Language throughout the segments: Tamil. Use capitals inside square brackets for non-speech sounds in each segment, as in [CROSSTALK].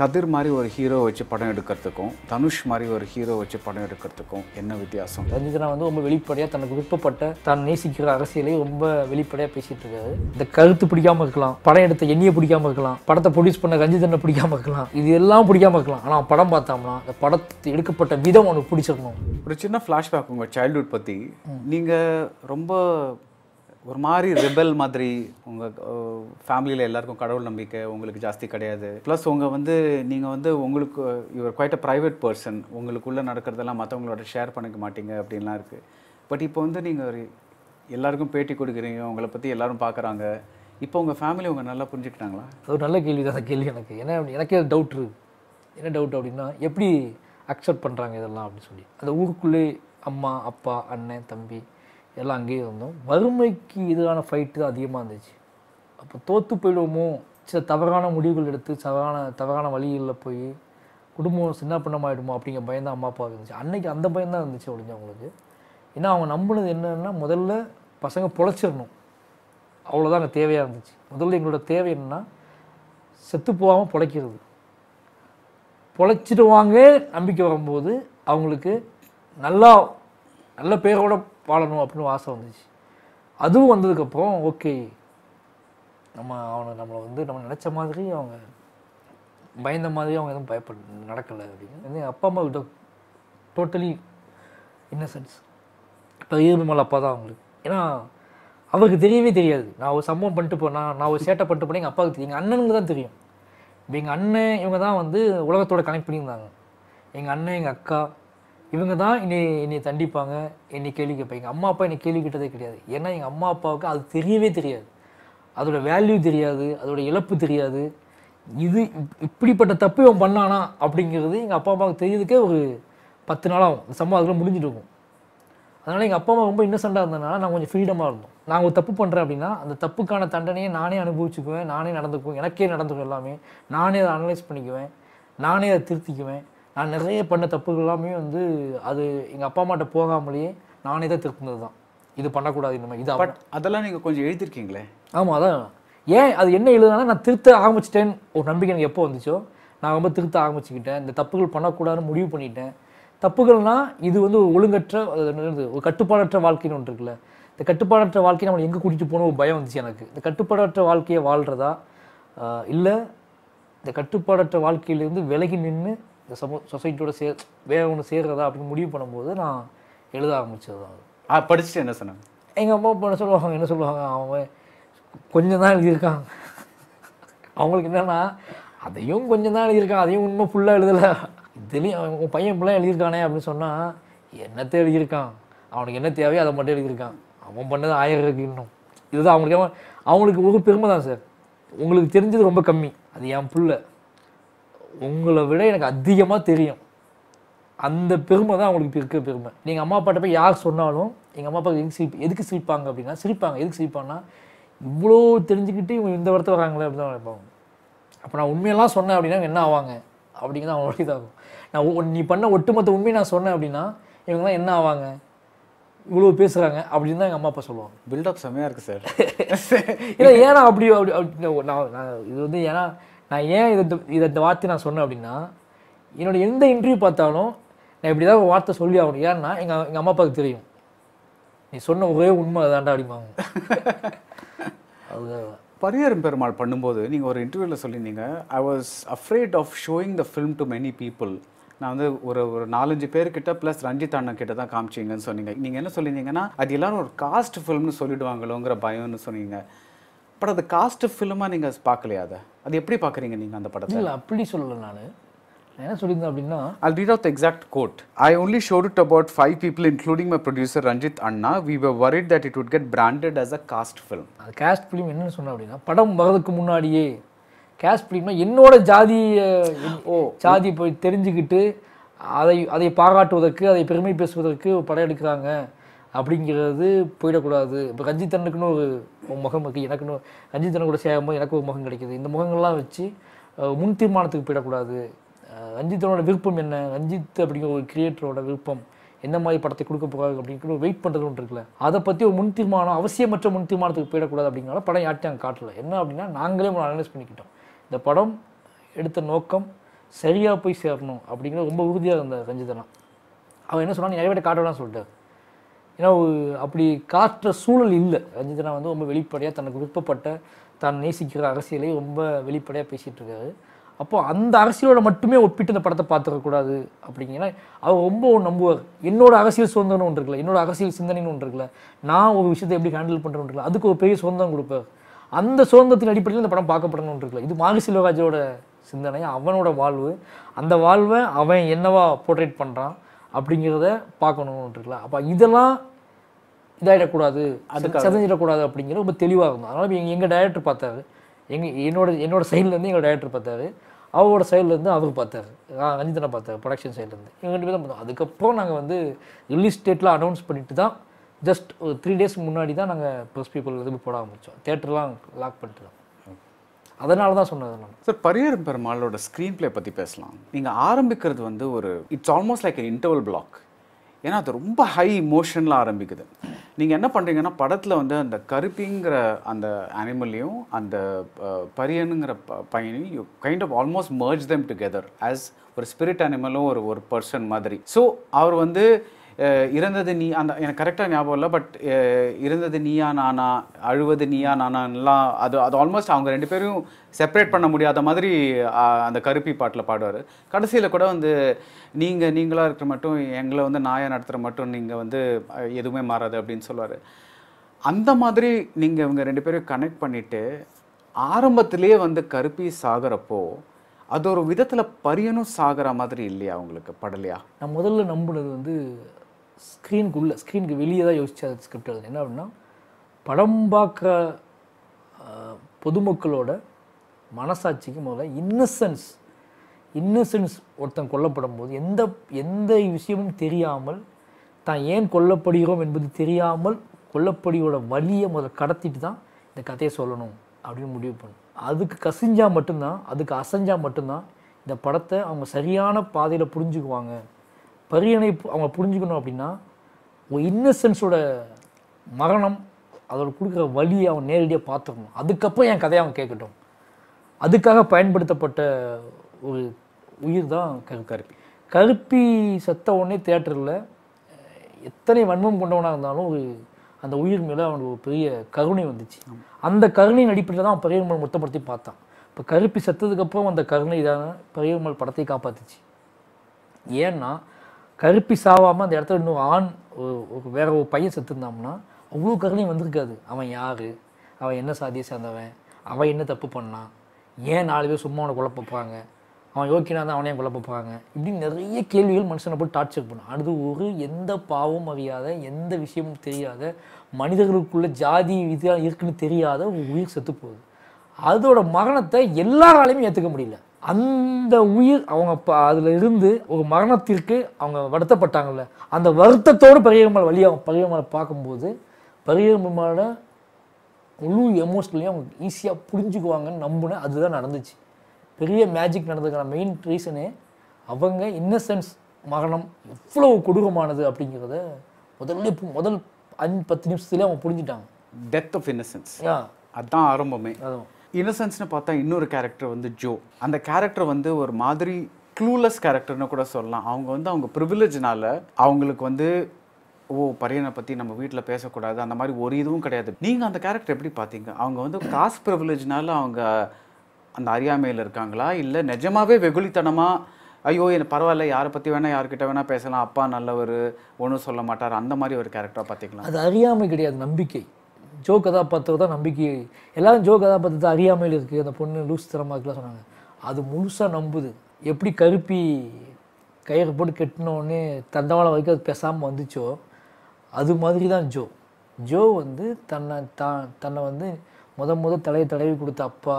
கதிர் மாதிரி ஒரு ஹீரோ வச்சு படம் எடுக்கிறதுக்கும் தனுஷ் மாதிரி ஒரு ஹீரோ வச்சு படம் எடுக்கிறதுக்கும் என்ன வித்தியாசம் ரஞ்சிதனா வந்து ரொம்ப வெளிப்படையாக தனக்கு விருப்பப்பட்ட தான் நேசிக்கிற அரசியலை ரொம்ப வெளிப்படையாக பேசிட்டு இருக்காரு இந்த கருத்து பிடிக்காம இருக்கலாம் படம் எடுத்த எண்ணியை பிடிக்காம இருக்கலாம் படத்தை ப்ரொடியூஸ் பண்ண ரஞ்சிதனை பிடிக்காம இருக்கலாம் இது எல்லாம் பிடிக்காம இருக்கலாம் ஆனால் படம் பார்த்தோம்னா இந்த படத்தை எடுக்கப்பட்ட விதம் அவனுக்கு பிடிச்சிருக்கணும் ஒரு சின்ன ஃப்ளாஷ்பேக் உங்கள் சைல்டுஹுட் பற்றி நீங்கள் ரொம்ப ஒரு மாதிரி ரிபல் மாதிரி உங்கள் ஃபேமிலியில் எல்லாருக்கும் கடவுள் நம்பிக்கை உங்களுக்கு ஜாஸ்தி கிடையாது ப்ளஸ் உங்கள் வந்து நீங்கள் வந்து உங்களுக்கு your quite a private person உங்களுக்குள்ளே நடக்கிறதெல்லாம் மற்றவங்களோட ஷேர் பண்ணிக்க மாட்டீங்க அப்படின்லாம் இருக்குது பட் இப்போ வந்து நீங்கள் ஒரு எல்லாருக்கும் பேட்டி கொடுக்குறீங்க உங்களை பற்றி எல்லோரும் பார்க்குறாங்க இப்போ உங்கள் ஃபேமிலி உங்கள் நல்லா புரிஞ்சுக்கிட்டாங்களா ஒரு நல்ல கேள்வி தான் கேள்வி எனக்கு ஏன்னா எனக்கே டவுட் இருக்குது என்ன டவுட் அப்படின்னா எப்படி அக்செப்ட் பண்ணுறாங்க இதெல்லாம் அப்படின்னு சொல்லி அந்த ஊருக்குள்ளே அம்மா அப்பா அண்ணன் தம்பி எல்லாம் அங்கேயே இருந்தோம் வறுமைக்கு எதிரான ஃபைட்டு தான் அதிகமாக இருந்துச்சு அப்போ தோற்று போயிடுவோமோ சில தவறான முடிவுகள் எடுத்து தவறான தவறான வழிகளில் போய் குடும்பம் சின்ன ஆகிடுமோ அப்படிங்கிற பயம் தான் அம்மா அப்பா இருந்துச்சு அன்றைக்கி அந்த பயம் தான் இருந்துச்சு ஒழிஞ்சு அவங்களுக்கு ஏன்னா அவங்க நம்பினது என்னென்னா முதல்ல பசங்க பொழைச்சிடணும் அவ்வளோதான் அங்கே தேவையாக இருந்துச்சு முதல்ல எங்களோட தேவை என்னென்னா செத்து போகாமல் பொழைக்கிறது பொழைச்சிடுவாங்க நம்பிக்கை வரும்போது அவங்களுக்கு நல்லா நல்ல பேரோட வாழணும் அப்படின்னு ஆசை வந்துச்சு அதுவும் வந்ததுக்கப்புறம் ஓகே நம்ம அவனை நம்மளை வந்து நம்ம நினச்ச மாதிரி அவங்க பயந்த மாதிரி அவங்க எதுவும் பயப்பட நடக்கலை அப்படின்னு அப்பா அம்மா விட டோட்டலி இன்னசென்ஸ் இப்போ மேலே அப்பா தான் அவங்களுக்கு ஏன்னா அவருக்கு தெரியவே தெரியாது நான் ஒரு சம்பவம் பண்ணிட்டு போனால் நான் ஒரு சேட்டை பண்ணிட்டு போனேன் எங்கள் அப்பாவுக்கு தெரியும் எங்கள் அண்ணனுக்கு தான் தெரியும் இப்போ எங்கள் அண்ணன் இவங்க தான் வந்து உலகத்தோட கனெக்ட் பண்ணியிருந்தாங்க எங்கள் அண்ணன் எங்கள் அக்கா இவங்க தான் என்னை என்னை தண்டிப்பாங்க என்னை கேள்வி கேட்பாங்க அம்மா அப்பா என்னை கேள்வி கேட்டதே கிடையாது ஏன்னா எங்கள் அம்மா அப்பாவுக்கு அது தெரியவே தெரியாது அதோடய வேல்யூ தெரியாது அதோடய இழப்பு தெரியாது இது இப்படிப்பட்ட தப்பு இவன் பண்ணானா அப்படிங்கிறது எங்கள் அப்பா அம்மாவுக்கு தெரியுதுக்கே ஒரு பத்து நாள் ஆகும் சம்பவம் அதில் முடிஞ்சுட்டு இருக்கும் அதனால் எங்கள் அப்பா அம்மா ரொம்ப இன்னசெண்டாக இருந்ததுனால நான் கொஞ்சம் ஃப்ரீடமாக இருந்தோம் நான் ஒரு தப்பு பண்ணுறேன் அப்படின்னா அந்த தப்புக்கான தண்டனையை நானே அனுபவிச்சுக்குவேன் நானே நடந்துக்குவேன் எனக்கே நடந்துக்கும் எல்லாமே நானே அதை அனலைஸ் பண்ணிக்குவேன் நானே அதை திருத்திக்குவேன் நான் நிறைய பண்ண தப்புகள் எல்லாமே வந்து அது எங்கள் அப்பா அம்மாட்ட போகாமலேயே நானே தான் திருப்பினது தான் இது பண்ணக்கூடாது இந்த மாதிரி பட் அதெல்லாம் நீங்கள் கொஞ்சம் எழுதியிருக்கீங்களே ஆமாம் அதான் ஏன் அது என்ன எழுதுனா நான் திருத்த ஆரம்பிச்சிட்டேன் ஒரு நம்பிக்கை எனக்கு எப்போ வந்துச்சோ நான் ரொம்ப திருத்த ஆரம்பிச்சுக்கிட்டேன் இந்த தப்புகள் பண்ணக்கூடாதுன்னு முடிவு பண்ணிட்டேன் தப்புகள்னால் இது வந்து ஒரு ஒழுங்கற்ற ஒரு கட்டுப்பாடற்ற வாழ்க்கைன்னு ஒன்று இருக்குல்ல இந்த கட்டுப்பாடற்ற வாழ்க்கையை நம்மளை எங்கே கூட்டிகிட்டு போகணும் ஒரு பயம் வந்துச்சு எனக்கு இந்த கட்டுப்பாடற்ற வாழ்க்கையை வாழ்கிறதா இல்லை இந்த கட்டுப்பாடற்ற வாழ்க்கையிலேருந்து விலகி நின்று இந்த சமூக சொசைட்டியோட சே வேற ஒன்று சேர்கிறதா அப்படின்னு முடிவு பண்ணும்போது நான் எழுத ஆரம்பிச்சது தான் ஆ படிச்சுட்டு என்ன சொன்னாங்க எங்கள் அம்மா அப்பா என்ன சொல்லுவாங்க என்ன சொல்லுவாங்க அவங்க கொஞ்சம் தான் எழுதியிருக்காங்க அவங்களுக்கு என்னென்னா அதையும் கொஞ்சம் தான் எழுதியிருக்கான் அதையும் உண்மை ஃபுல்லாக எழுதலை இதுலேயும் உன் பையன் ஃபுல்லாக எழுதியிருக்கானே அப்படின்னு சொன்னால் என்னத்தை எழுதியிருக்கான் அவனுக்கு என்ன தேவையோ அதை மட்டும் எழுதியிருக்கான் அவன் பண்ணது ஆயிரம் இருக்கு இன்னும் இதுதான் அவங்களுக்கு அவங்களுக்கு ஒரு பெருமை தான் சார் உங்களுக்கு தெரிஞ்சது ரொம்ப கம்மி அது என் புள்ள உங்களை விட எனக்கு அதிகமாக தெரியும் அந்த பெருமை தான் அவங்களுக்கு இப்போ இருக்கிற பெருமை நீங்கள் அம்மா அப்பாட்ட போய் யார் சொன்னாலும் எங்கள் அம்மா அப்பா எங்கே சிரிப்பு எதுக்கு சிரிப்பாங்க அப்படின்னா சிரிப்பாங்க எதுக்கு சிரிப்பாங்கன்னா இவ்வளோ தெரிஞ்சுக்கிட்டு இவங்க இந்த வரத்தை வராங்களே அப்படி தான் நினைப்பாங்க அப்போ நான் உண்மையெல்லாம் சொன்னேன் அப்படின்னா என்ன ஆவாங்க அப்படிங்கிறது அவங்களோட இதாகும் நான் நீ பண்ண ஒட்டுமொத்த உண்மையை நான் சொன்னேன் அப்படின்னா இவங்கலாம் என்ன ஆவாங்க இவ்வளோ பேசுகிறாங்க அப்படின்னு தான் எங்கள் அம்மா அப்பா சொல்லுவாங்க பில்டப் செம்மையாக இருக்குது சார் இல்லை [LAUGHS] ஏன்னா அப்படி அப்படி நான் இது வந்து ஏன்னா நான் ஏன் இதை இதை இந்த வார்த்தை நான் சொன்னேன் அப்படின்னா என்னோடய எந்த இன்டர்வியூ பார்த்தாலும் நான் இப்படி தான் வார்த்தை சொல்லி ஆகணும் ஏன்னா எங்கள் எங்கள் அம்மா அப்பாவுக்கு தெரியும் நீ சொன்ன ஒரே உண்மை அதாண்டா அப்படிமா [LAUGHS] அது பரியரும் பெருமாள் பண்ணும்போது நீங்கள் ஒரு இன்டர்வியூவில் சொல்லியிருந்தீங்க I was afraid of showing the film to many people நான் வந்து ஒரு ஒரு நாலஞ்சு பேர்கிட்ட ப்ளஸ் ரஞ்சித் அண்ணன் கிட்ட தான் காமிச்சிங்கன்னு சொன்னீங்க நீங்கள் என்ன சொல்லியிருந்தீங்கன்னா அது எல்லாரும் ஒரு காஸ்ட் ஃபிலிம்னு சொல்லிடுவாங்களோங்கிற பயம்னு சொன்னீங்க பட் அது காஸ்ட் ஃபிலிமாக நீங்கள் பார்க்கலையா அதை அது எப்படி பார்க்குறீங்க நீங்கள் அந்த படத்தை இல்லை அப்படி சொல்லலை நான் என்ன சொல்லியிருந்தேன் அப்படின்னா I read out exact quote I only only showed it to about five people, including my producer Ranjit Anna. We were worried that it would get branded as அது காஸ்ட் ஃபிலிம் என்னன்னு சொன்னால் அப்படின்னா படம் வர்றதுக்கு முன்னாடியே கேஸ்ட் ஃபிலிம்னா என்னோட ஜாதிய ஓ ஜாதி போய் தெரிஞ்சுக்கிட்டு அதை அதை பாராட்டுவதற்கு அதை பெருமை பேசுவதற்கு படம் எடுக்கிறாங்க அப்படிங்கிறது போயிடக்கூடாது இப்போ ரஞ்சித்தனுக்குன்னு ஒரு முகம் இருக்குது எனக்குன்னு ரஞ்சித்தனு கூட சேரும்போது எனக்கு ஒரு முகம் கிடைக்கிது இந்த முகங்கள்லாம் வச்சு முன் தீர்மானத்துக்கு போயிடக்கூடாது ரஞ்சித்தனோட விருப்பம் என்ன ரஞ்சித் அப்படிங்கிற ஒரு கிரியேட்டரோட விருப்பம் என்ன மாதிரி படத்தை கொடுக்க போகாது அப்படிங்கிற வெயிட் பண்ணுறது ஒன்று இருக்குல்ல அதை பற்றி ஒரு முன் தீர்மானம் அவசியமற்ற முன் தீர்மானத்துக்கு போயிடக்கூடாது அப்படிங்கிறனால படம் யார்ட்டையும் காட்டல என்ன அப்படின்னா நாங்களே அனலைஸ் பண்ணிக்கிட்டோம் இந்த படம் எடுத்த நோக்கம் சரியாக போய் சேரணும் அப்படிங்கிறது ரொம்ப உறுதியாக இருந்தார் ரஞ்சித்தனா அவன் என்ன சொன்னான் நிறைய பேர் காட்டலாம் சொல்லிட்டார் ஏன்னா அப்படி காற்ற சூழல் இல்லை ரஞ்சிதனா வந்து ரொம்ப வெளிப்படையாக தனக்கு விருப்பப்பட்ட தான் நேசிக்கிற அரசியலை ரொம்ப வெளிப்படையாக பேசிகிட்டு இருக்காரு அப்போ அந்த அரசியலோட மட்டுமே ஒப்பிட்டு இந்த படத்தை பார்த்துக்கக்கூடாது அப்படிங்கிற அவர் ரொம்ப நம்புவார் என்னோட அரசியல் சுதந்திரம்னு ஒன்று இருக்குல்ல என்னோட அரசியல் சிந்தனைன்னு ஒன்று இருக்குல்ல நான் ஒரு விஷயத்தை எப்படி ஹேண்டில் பண்ணுறேன்னு அதுக்கு ஒரு பெரிய சுதந்திரம் கொடுப்பார் அந்த சுதந்திரத்தின் அடிப்படையில் இந்த படம் பார்க்கப்படணும்னு இருக்குல்ல இது மாரி செல்வராஜோட சிந்தனை அவனோட வாழ்வு அந்த வாழ்வை அவன் என்னவா போர்ட்ரேட் பண்ணுறான் அப்படிங்கிறத இருக்கலாம் அப்போ இதெல்லாம் இதாகிடக்கூடாது அது செதஞ்சிடக்கூடாது அப்படிங்கிறது ரொம்ப தெளிவாக இருந்தோம் அதனால் எங்கள் எங்கள் டைரக்டர் பார்த்தாரு எங்கள் என்னோட என்னோடய சைட்லேருந்து எங்கள் டைரக்டர் பார்த்தாரு அவரோட சைட்லேருந்து அவர் பார்த்தாரு ரஞ்சிதனை பார்த்தாரு ப்ரொடக்ஷன் சைட்லேருந்து எங்கள் ரெண்டு பேரும் பார்த்தோம் அதுக்கப்புறம் நாங்கள் வந்து ரிலீஸ் டேட்டில் அனௌன்ஸ் பண்ணிட்டு தான் ஜஸ்ட் ஒரு த்ரீ டேஸ் முன்னாடி தான் நாங்கள் ப்ரெஸ் பீப்புள் எதுவும் போட ஆரம்பித்தோம் தேட்டர்லாம் லாக் பண்ணிட்டு தான் அதனால தான் சொன்னது நான் சார் பரியரும் பெருமாளோட ஸ்க்ரீன் பிளே பற்றி பேசலாம் நீங்கள் ஆரம்பிக்கிறது வந்து ஒரு it's almost like an interval block ஏன்னா அது ரொம்ப ஹை இமோஷனில் ஆரம்பிக்குது நீங்கள் என்ன பண்ணுறீங்கன்னா படத்தில் வந்து அந்த கருப்பிங்கிற அந்த அனிமலையும் அந்த பரியனுங்கிற ப பையனையும் you kind of almost merge them together as ஒரு ஸ்பிரிட் அனிமலும் ஒரு ஒரு பர்சன் மாதிரி ஸோ அவர் வந்து இறந்தது நீ அந்த எனக்கு கரெக்டாக ஞாபகம் இல்லை பட் இறந்தது நீயா நானா அழுவது நீயா நானான்லாம் அது அது ஆல்மோஸ்ட் அவங்க ரெண்டு பேரும் செப்பரேட் பண்ண முடியாத மாதிரி அந்த கருப்பி பாட்டில் பாடுவார் கடைசியில் கூட வந்து நீங்கள் நீங்களாக இருக்கிற மட்டும் எங்களை வந்து நாயை நடத்துகிற மட்டும் நீங்கள் வந்து எதுவுமே மாறாது அப்படின்னு சொல்லுவார் அந்த மாதிரி நீங்கள் இவங்க ரெண்டு பேரும் கனெக்ட் பண்ணிவிட்டு ஆரம்பத்திலேயே வந்து கருப்பி சாகிறப்போ அது ஒரு விதத்தில் பரியனும் சாகிற மாதிரி இல்லையா அவங்களுக்கு படலையா நான் முதல்ல நம்புனது வந்து ஸ்க்ரீனுக்குள்ளே ஸ்க்ரீனுக்கு வெளியே தான் யோசிச்சு அது ஸ்கிரிப்ட் எழுது என்ன அப்படின்னா படம் பார்க்க பொதுமக்களோட மனசாட்சிக்கு முதல்ல இன்னசென்ஸ் இன்னசென்ஸ் ஒருத்தன் கொல்லப்படும் போது எந்த எந்த விஷயமும் தெரியாமல் தான் ஏன் கொல்லப்படுகிறோம் என்பது தெரியாமல் கொல்லப்படியோட வழியை முதல்ல கடத்திட்டு தான் இந்த கதையை சொல்லணும் அப்படின்னு முடிவு பண்ணும் அதுக்கு கசிஞ்சால் மட்டும்தான் அதுக்கு அசைஞ்சால் மட்டும்தான் இந்த படத்தை அவங்க சரியான பாதையில் புரிஞ்சுக்குவாங்க பரியனை அவங்க புரிஞ்சுக்கணும் அப்படின்னா ஒரு இன்னசென்ஸோட மரணம் அதோட கொடுக்குற வழியை அவன் நேரடியாக பார்த்துக்கணும் அதுக்கப்புறம் என் கதையை அவன் கேட்கட்டும் அதுக்காக பயன்படுத்தப்பட்ட ஒரு உயிர் தான் கரு கருப்பி கருப்பி செத்த உடனே தேட்டரில் எத்தனை வன்மம் கொண்டவனாக இருந்தாலும் ஒரு அந்த உயிர் மேலே அவனுக்கு ஒரு பெரிய கருணை வந்துச்சு அந்த கருணையின் அடிப்படையில் தான் அவன் பெரியம்மல் மொத்தப்படுத்தி பார்த்தான் இப்போ கருப்பி செத்ததுக்கப்புறம் அந்த கருணை தான் பெரியம்மல் படத்தை காப்பாற்றுச்சு ஏன்னா கருப்பி சாவாமல் அந்த இடத்துல இன்னும் ஆண் வேற ஒரு பையன் செத்துருந்தாம்னா அவ்வளோ கருணையும் வந்திருக்காது அவன் யார் அவன் என்ன சாதியை சேர்ந்தவன் அவன் என்ன தப்பு பண்ணான் ஏன் நாலு பேர் சும்மா அவனை குழப்ப போகிறாங்க அவன் யோக்கினா தான் அவனையும் குழப்ப போகிறாங்க இப்படின்னு நிறைய கேள்விகள் மனுஷனை போய் டார்ச்சர் பண்ணும் அடுத்து ஒரு எந்த பாவம் அறியாத எந்த விஷயமும் தெரியாத மனிதர்களுக்குள்ள ஜாதி இதாக இருக்குன்னு தெரியாத உயிர் செத்து போகுது அதோட மரணத்தை எல்லாராலையும் ஏற்றுக்க முடியல அந்த உயிர் அவங்க அதில் இருந்து ஒரு மரணத்திற்கு அவங்க வருத்தப்பட்டாங்கல்ல அந்த வருத்தத்தோடு பெரியவர்கள் வழி அவங்க பெரியவர்களை பார்க்கும்போது பெரியவர்களோட முழு எமோஷனலையும் அவங்க ஈஸியாக புரிஞ்சுக்குவாங்கன்னு நம்பினேன் அதுதான் நடந்துச்சு பெரிய மேஜிக் நடந்ததுக்கான மெயின் ரீசனே அவங்க இன்னசென்ஸ் மரணம் எவ்வளோ கொடூரமானது அப்படிங்கிறத முதல்ல முதல் அஞ்சு பத்து நிமிஷத்துலேயே அவங்க புரிஞ்சுட்டாங்க டெத் ஆஃப் இன்னசென்ஸ் அதுதான் ஆரம்பமே அதுவும் இன்னசென்ஸ்னு பார்த்தா இன்னொரு கேரக்டர் வந்து ஜோ அந்த கேரக்டர் வந்து ஒரு மாதிரி க்ளூலெஸ் கேரக்டர்னு கூட சொல்லலாம் அவங்க வந்து அவங்க ப்ரிவிலேஜ்னால அவங்களுக்கு வந்து ஓ பரியனை பற்றி நம்ம வீட்டில் பேசக்கூடாது அந்த மாதிரி ஒரு இதுவும் கிடையாது நீங்கள் அந்த கேரக்டர் எப்படி பார்த்தீங்க அவங்க வந்து காசு ப்ரிவிலேஜ்னால அவங்க அந்த அறியாமையில் இருக்காங்களா இல்லை நிஜமாகவே வெகுளித்தனமாக ஐயோ எனக்கு பரவாயில்ல யாரை பற்றி வேணால் யார்கிட்ட வேணால் பேசலாம் அப்பா நல்லவர் ஒன்றும் சொல்ல மாட்டார் அந்த மாதிரி ஒரு கேரக்டராக பார்த்தீங்களா அது அறியாமை கிடையாது நம்பிக்கை ஜோ கதாபாத்திரம் தான் நம்பிக்கை எல்லாரும் ஜோ கதாபாத்திரத்தை அறியாமையில் இருக்குது அந்த பொண்ணு லூஸ் தரமாக இருக்கலாம் சொன்னாங்க அது முழுசாக நம்புது எப்படி கருப்பி கயிறு போட்டு கெட்டினோடனே தண்டவாளம் வரைக்கும் அது பேசாமல் வந்துச்சோ அது மாதிரி தான் ஜோ ஜோ வந்து தன்னை தான் தன்னை வந்து முத முத தலையை தடவி கொடுத்த அப்பா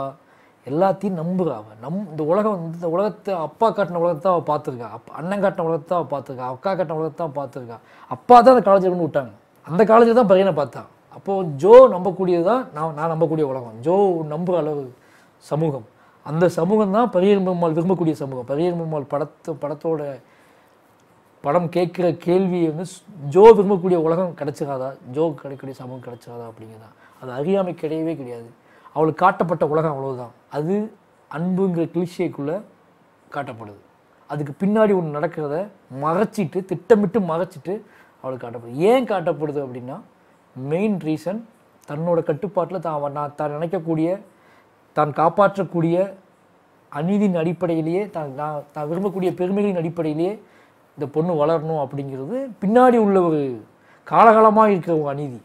எல்லாத்தையும் நம்புகிறா அவன் நம் இந்த உலகம் வந்து இந்த உலகத்தை அப்பா காட்டின உலகத்தை அவள் பார்த்துருக்கா அப்பா அண்ணன் காட்டின உலகத்தை அவள் பார்த்துருக்கா அக்கா காட்டின உலகத்தை அவள் பார்த்துருக்கா அப்பா தான் அந்த காலேஜில் கொண்டு விட்டாங்க அந்த காலேஜில் தான் பையனை பார்த்தான் அப்போது ஜோ நம்பக்கூடியது தான் நான் நான் நம்பக்கூடிய உலகம் ஜோ நம்புகிற அளவு சமூகம் அந்த சமூகம் தான் பெரியம்பெருமாள் விரும்பக்கூடிய சமூகம் பெரியம்பெருமாள் படத்து படத்தோட படம் கேட்குற கேள்வி வந்து ஜோ விரும்பக்கூடிய உலகம் கிடச்சிடாதா ஜோ கிடைக்கக்கூடிய சமூகம் கிடச்சிடாதா அப்படிங்கிறதான் அது அறியாமை கிடையவே கிடையாது அவளுக்கு காட்டப்பட்ட உலகம் அவ்வளோதான் அது அன்புங்கிற கிளிஷைக்குள்ளே காட்டப்படுது அதுக்கு பின்னாடி ஒன்று நடக்கிறத மறைச்சிட்டு திட்டமிட்டு மறைச்சிட்டு அவளுக்கு காட்டப்படுது ஏன் காட்டப்படுது அப்படின்னா மெயின் ரீசன் தன்னோட கட்டுப்பாட்டில் தான் நான் தான் நினைக்கக்கூடிய தான் காப்பாற்றக்கூடிய அநீதியின் அடிப்படையிலேயே தான் நான் தான் விரும்பக்கூடிய பெருமைகளின் அடிப்படையிலேயே இந்த பொண்ணு வளரணும் அப்படிங்கிறது பின்னாடி உள்ள ஒரு காலகாலமாக இருக்கிற ஒரு அநீதி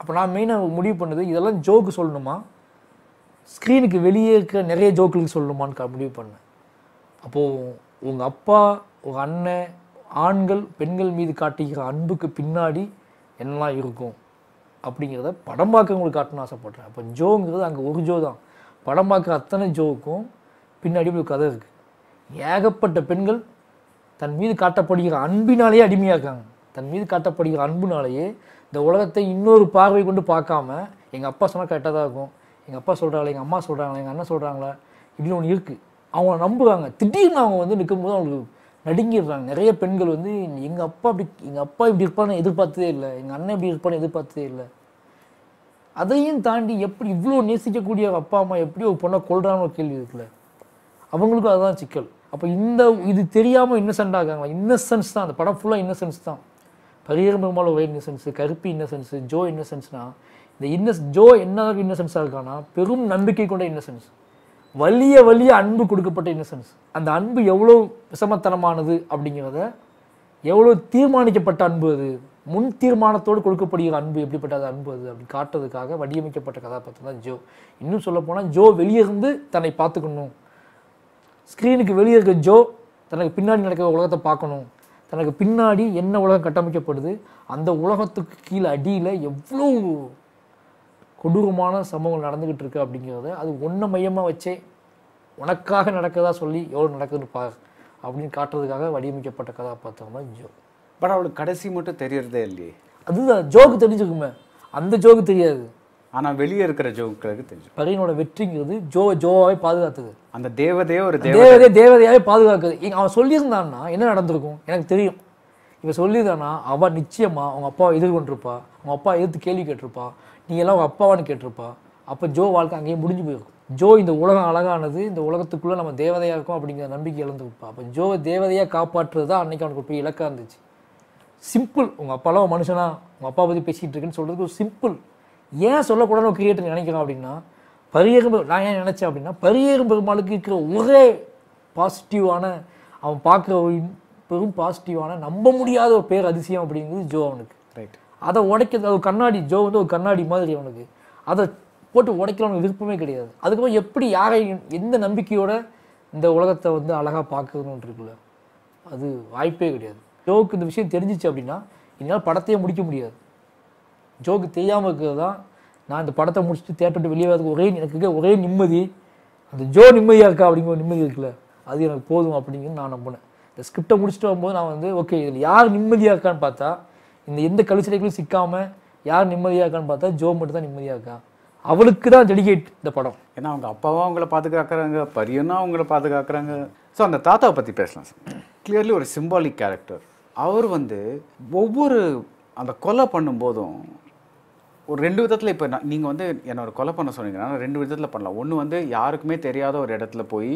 அப்போ நான் மெயினாக முடிவு பண்ணது இதெல்லாம் ஜோக்கு சொல்லணுமா ஸ்க்ரீனுக்கு வெளியே இருக்கிற நிறைய ஜோக்குகளுக்கு சொல்லணுமான்னு முடிவு பண்ணேன் அப்போது உங்கள் அப்பா உங்கள் அண்ணன் ஆண்கள் பெண்கள் மீது காட்டுகிற அன்புக்கு பின்னாடி என்னெல்லாம் இருக்கும் அப்படிங்கிறத படம் உங்களுக்கு காட்டணும்னு ஆசைப்பட்றேன் அப்போ ஜோங்கிறது அங்கே ஒரு ஜோ தான் படம் பார்க்குற அத்தனை ஜோவுக்கும் பின்னாடி ஒரு கதை இருக்குது ஏகப்பட்ட பெண்கள் தன் மீது காட்டப்படுகிற அன்பினாலேயே அடிமையாக இருக்காங்க தன் மீது காட்டப்படுகிற அன்புனாலேயே இந்த உலகத்தை இன்னொரு பார்வை கொண்டு பார்க்காம எங்கள் அப்பா சொன்னால் கரெக்டாக தான் இருக்கும் எங்கள் அப்பா சொல்கிறாங்களே எங்கள் அம்மா சொல்கிறாங்களே எங்கள் அண்ணன் சொல்கிறாங்களா இப்படின்னு ஒன்று இருக்குது அவங்கள நம்புகிறாங்க திடீர்னு அவங்க வந்து நிற்கும்போது அவங்களுக்கு நடுங்கிடுறாங்க நிறைய பெண்கள் வந்து எங்கள் அப்பா அப்படி எங்கள் அப்பா இப்படி இருப்பான்னு எதிர்பார்த்ததே இல்லை எங்கள் அண்ணன் இப்படி இருப்பான்னு எதிர்பார்த்ததே இல்லை அதையும் தாண்டி எப்படி இவ்வளோ நேசிக்கக்கூடிய அப்பா அம்மா எப்படி ஒரு பொண்ணை கொள்றான்னு ஒரு கேள்வி இருக்குல்ல அவங்களுக்கும் அதுதான் சிக்கல் அப்போ இந்த இது தெரியாமல் இன்னசென்ட் ஆகாங்களா இன்னசென்ஸ் தான் அந்த படம் ஃபுல்லாக இன்னசென்ஸ் தான் பரியர் பெருமாள் ஒயர் இன்னசென்ஸு கருப்பு இன்னசென்ஸு ஜோ இன்னசென்ஸ்னா இந்த இன்னஸ் ஜோ என்ன இன்னசென்ஸாக இருக்கான்னா பெரும் நம்பிக்கை கொண்ட இன்னசென்ஸ் வலிய வலிய அன்பு கொடுக்கப்பட்ட இன்னசென்ஸ் அந்த அன்பு எவ்வளோ விஷமத்தனமானது அப்படிங்கிறத எவ்வளோ தீர்மானிக்கப்பட்ட அன்பு அது முன் தீர்மானத்தோடு கொடுக்கப்படுகிற அன்பு எப்படிப்பட்ட அன்பு அது அப்படி காட்டுறதுக்காக வடிவமைக்கப்பட்ட கதாபாத்திரம் தான் ஜோ இன்னும் சொல்லப்போனால் ஜோ வெளியே இருந்து தன்னை பார்த்துக்கணும் ஸ்க்ரீனுக்கு வெளியே இருக்க ஜோ தனக்கு பின்னாடி நடக்கிற உலகத்தை பார்க்கணும் தனக்கு பின்னாடி என்ன உலகம் கட்டமைக்கப்படுது அந்த உலகத்துக்கு கீழே அடியில் எவ்வளோ கொடூரமான சம்பவங்கள் நடந்துக்கிட்டு இருக்கு அப்படிங்கிறத அது ஒன்றை மையமாக வச்சே உனக்காக நடக்கிறதா சொல்லி எவ்வளோ நடக்குதுன்னு பா அப்படின்னு காட்டுறதுக்காக வடிவமைக்கப்பட்ட கதாபாத்திரம் தான் ஜோ பட் அவளுக்கு கடைசி மட்டும் தெரியறதே இல்லையே அதுதான் ஜோக்கு தெரிஞ்சுக்குமே அந்த ஜோக்கு தெரியாது ஆனால் வெளியே இருக்கிற ஜோக்களுக்கு தெரிஞ்சு பகையனோட வெற்றிங்கிறது ஜோ ஜோவாகவே பாதுகாத்துது அந்த தேவதையே ஒரு தேவதையே தேவதையாகவே பாதுகாக்குது அவன் சொல்லியிருந்தான்னா என்ன நடந்திருக்கும் எனக்கு தெரியும் இவன் சொல்லியிருந்தானா அவள் நிச்சயமாக அவங்க அப்பா எதிர்கொண்டிருப்பா அவங்க அப்பா எதிர்த்து கேள்வி கேட்டிருப்பா நீ எல்லாம் உங்கள் அப்பாவான்னு கேட்டிருப்பா அப்போ ஜோ வாழ்க்கை அங்கேயும் முடிஞ்சு போயிருக்கும் ஜோ இந்த உலகம் அழகானது இந்த உலகத்துக்குள்ளே நம்ம தேவதையாக இருக்கும் அப்படிங்கிற நம்பிக்கை இழந்து வைப்பா அப்போ ஜோ தேவதையாக காப்பாற்றுறது தான் அன்றைக்கி அவனுக்கு போய் இலக்காக இருந்துச்சு சிம்பிள் உங்கள் அப்பாலாம் மனுஷனா உங்கள் அப்பா பற்றி பேசிக்கிட்டு இருக்குன்னு சொல்கிறதுக்கு ஒரு சிம்பிள் ஏன் சொல்லக்கூடாதுன்னு கிரியேட்டர் நினைக்கிறோம் அப்படின்னா பரியேறும் நான் ஏன் நினச்சேன் அப்படின்னா பரியேறும் பெருமாளுக்கு இருக்கிற ஒரே பாசிட்டிவான அவன் பார்க்குற பெரும் பாசிட்டிவான நம்ப முடியாத ஒரு பேர் அதிசயம் அப்படிங்கிறது ஜோ அவனுக்கு அதை உடைக்கிறது ஒரு கண்ணாடி ஜோ வந்து ஒரு கண்ணாடி மாதிரி அவனுக்கு அதை போட்டு உடைக்கலாம்னு விருப்பமே கிடையாது அதுக்கப்புறம் எப்படி யாரை எந்த நம்பிக்கையோட இந்த உலகத்தை வந்து அழகாக பார்க்கணும்னு இருக்குல்ல அது வாய்ப்பே கிடையாது ஜோக்கு இந்த விஷயம் தெரிஞ்சிச்சு அப்படின்னா என்னால் படத்தையே முடிக்க முடியாது ஜோக்கு தெரியாமல் இருக்கிறது தான் நான் இந்த படத்தை முடிச்சுட்டு தேட்டர் வெளியே வரதுக்கு ஒரே எனக்கு ஒரே நிம்மதி அந்த ஜோ நிம்மதியாக இருக்கா அப்படிங்கிற நிம்மதி இருக்குல்ல அது எனக்கு போதும் அப்படிங்கிறது நான் நம்பினேன் இந்த ஸ்கிரிப்டை முடிச்சுட்டு வரும்போது நான் வந்து ஓகே இதில் யார் நிம்மதியாக இருக்கான்னு பார்த்தா இந்த எந்த கழிச்சடைகளும் சிக்காமல் யார் நிம்மதியாக இருக்கான்னு பார்த்தா ஜோ மட்டும் தான் நிம்மதியாக இருக்கா அவளுக்கு தான் டெடிகேட் இந்த படம் ஏன்னா அவங்க அப்பாவும் அவங்கள பாதுகாக்கிறாங்க பரியனும் அவங்கள பாதுகாக்கிறாங்க ஸோ அந்த தாத்தாவை பற்றி பேசலாம் கிளியர்லி ஒரு சிம்பாலிக் கேரக்டர் அவர் வந்து ஒவ்வொரு அந்த கொலை பண்ணும்போதும் ஒரு ரெண்டு விதத்தில் இப்போ நான் நீங்கள் வந்து என்னோட கொலை பண்ண சொன்னீங்கன்னா ரெண்டு விதத்தில் பண்ணலாம் ஒன்று வந்து யாருக்குமே தெரியாத ஒரு இடத்துல போய்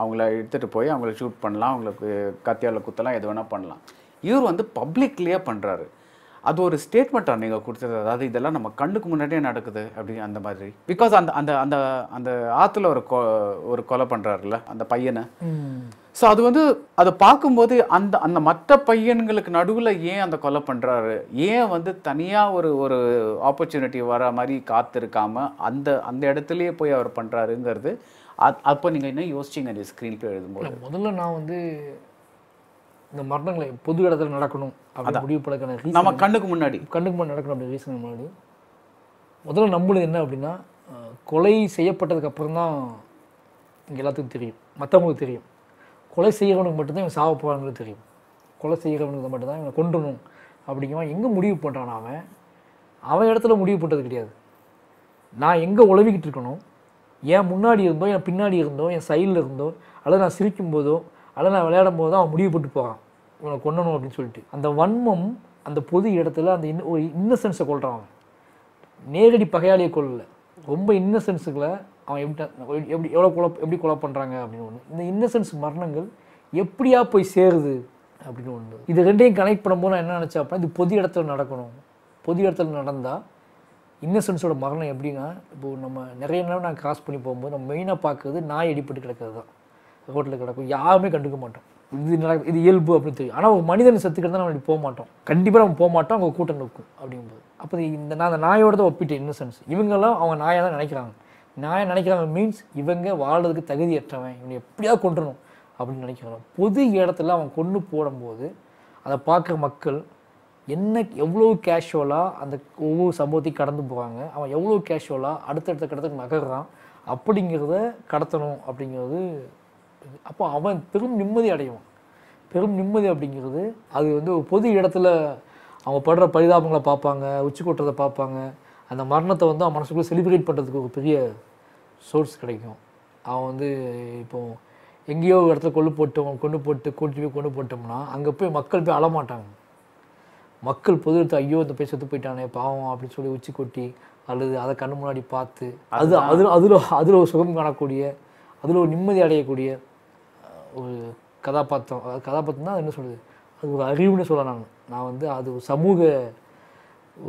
அவங்கள எடுத்துகிட்டு போய் அவங்கள ஷூட் பண்ணலாம் அவங்களுக்கு கத்தியால் குத்தலாம் எது வேணால் பண்ணலாம் இவர் வந்து பப்ளிக்லேயே பண்ணுறாரு அது ஒரு ஸ்டேட்மெண்ட்டாக நீங்கள் கொடுத்தது அதாவது இதெல்லாம் நம்ம கண்ணுக்கு முன்னாடியே நடக்குது அப்படி அந்த மாதிரி பிகாஸ் அந்த அந்த அந்த அந்த ஆற்றுல ஒரு கொ ஒரு கொலை பண்ணுறாருல்ல அந்த பையனை ஸோ அது வந்து அதை பார்க்கும்போது அந்த அந்த மற்ற பையன்களுக்கு நடுவில் ஏன் அந்த கொலை பண்ணுறாரு ஏன் வந்து தனியாக ஒரு ஒரு ஆப்பர்ச்சுனிட்டி வர மாதிரி காத்திருக்காமல் அந்த அந்த இடத்துலையே போய் அவர் பண்ணுறாருங்கிறது அது அப்போ நீங்கள் என்ன யோசிச்சிங்க அந்த ஸ்க்ரீன் பிளே எழுதும்போது முதல்ல நான் வந்து இந்த மரணங்களை பொது இடத்துல நடக்கணும் அப்படின்னு முடிவு பழக்கணும் நம்ம கண்ணுக்கு முன்னாடி கண்ணுக்கு முன்னாடி நடக்கணும் அப்படி ரீசன் முன்னாடி முதல்ல நம்மளுது என்ன அப்படின்னா கொலை செய்யப்பட்டதுக்கு அப்புறம் தான் இங்கே எல்லாத்துக்கும் தெரியும் மற்றவங்களுக்கு தெரியும் கொலை செய்கிறவனுக்கு மட்டும்தான் இவன் சாவ தெரியும் கொலை செய்கிறவனுக்கு மட்டும்தான் இவனை கொண்டுணும் அப்படிங்கிறவன் எங்கே முடிவு பண்ணுறான் அவன் அவன் இடத்துல முடிவு பண்ணுறது கிடையாது நான் எங்கே உழவிக்கிட்டு இருக்கணும் என் முன்னாடி இருந்தோ என் பின்னாடி இருந்தோ என் சைடில் இருந்தோ அல்லது நான் சிரிக்கும் போதோ அதில் நான் விளையாடும் போது தான் அவன் போட்டு போகிறான் உன்னை கொண்டணும் அப்படின்னு சொல்லிட்டு அந்த வன்மம் அந்த பொது இடத்துல அந்த இன் ஒரு இன்னசென்ஸை கொள்கிறான் அவன் நேரடி பகையாளியை கொள்ளலை ரொம்ப இன்னசென்ஸுகளை அவன் எப்படி எப்படி எவ்வளோ கொலை எப்படி கொலை பண்ணுறாங்க அப்படின்னு ஒன்று இந்த இன்னசென்ஸ் மரணங்கள் எப்படியா போய் சேருது அப்படின்னு ஒன்று இது ரெண்டையும் கனெக்ட் பண்ணும்போது நான் என்ன நினச்சேன் அப்படின்னா இது பொது இடத்துல நடக்கணும் பொது இடத்துல நடந்தால் இன்னசென்ஸோட மரணம் எப்படின்னா இப்போது நம்ம நிறைய நேரம் நான் கிராஸ் பண்ணி போகும்போது நம்ம மெயினாக பார்க்குறது நாய் அடிப்பட்டு கிடக்கிறது தான் ஹோட்டலில் கிடக்கும் யாருமே கண்டுக்க மாட்டோம் இது இது இயல்பு அப்படின்னு தெரியும் ஆனால் ஒரு மனிதன் சத்துக்கிட்டு தான் நம்ம இப்படி போக மாட்டோம் கண்டிப்பாக நம்ம போக மாட்டோம் அவங்க கூட்டம் நோக்கும் அப்படிங்கும்போது அப்போ இந்த நான் அந்த நாயோட தான் ஒப்பிட்டேன் இன்னசென்ஸ் இவங்கெல்லாம் அவங்க நாயாக தான் நினைக்கிறாங்க நாயை நினைக்கிறாங்க மீன்ஸ் இவங்க வாழ்றதுக்கு ஏற்றவன் இவனை எப்படியாவது கொண்டுணும் அப்படின்னு நினைக்கிறாங்க பொது இடத்துல அவன் கொண்டு போடும்போது அதை பார்க்குற மக்கள் என்ன எவ்வளோ கேஷுவலாக அந்த ஒவ்வொரு சம்பவத்தையும் கடந்து போகிறாங்க அவன் எவ்வளோ கேஷுவலாக அடுத்தடுத்த கடத்துக்கு நகர்றான் அப்படிங்கிறத கடத்தணும் அப்படிங்கிறது அப்போ அவன் பெரும் நிம்மதி அடைவான் பெரும் நிம்மதி அப்படிங்கிறது அது வந்து ஒரு பொது இடத்துல அவங்க படுற பரிதாபங்களை பார்ப்பாங்க உச்சி கொட்டுறதை பார்ப்பாங்க அந்த மரணத்தை வந்து அவன் மனசுக்குள்ளே செலிப்ரேட் பண்ணுறதுக்கு ஒரு பெரிய சோர்ஸ் கிடைக்கும் அவன் வந்து இப்போது எங்கேயோ ஒரு இடத்துல கொண்டு போட்டோம் கொண்டு போட்டு கூட்டி போய் கொண்டு போட்டோம்னா அங்கே போய் மக்கள் போய் அழமாட்டாங்க மக்கள் பொது எடுத்து ஐயோ இந்த போய் செத்து போயிட்டானே பாவம் அப்படின்னு சொல்லி உச்சி கொட்டி அல்லது அதை கண்ணு முன்னாடி பார்த்து அது அதில் அதில் அதில் ஒரு சுகம் காணக்கூடிய அதில் ஒரு நிம்மதி அடையக்கூடிய ஒரு கதாபாத்திரம் கதாபாத்திரம் தான் என்ன சொல்கிறது அது ஒரு அறிவுன்னு சொல்லலாம் நான் நான் வந்து அது ஒரு சமூக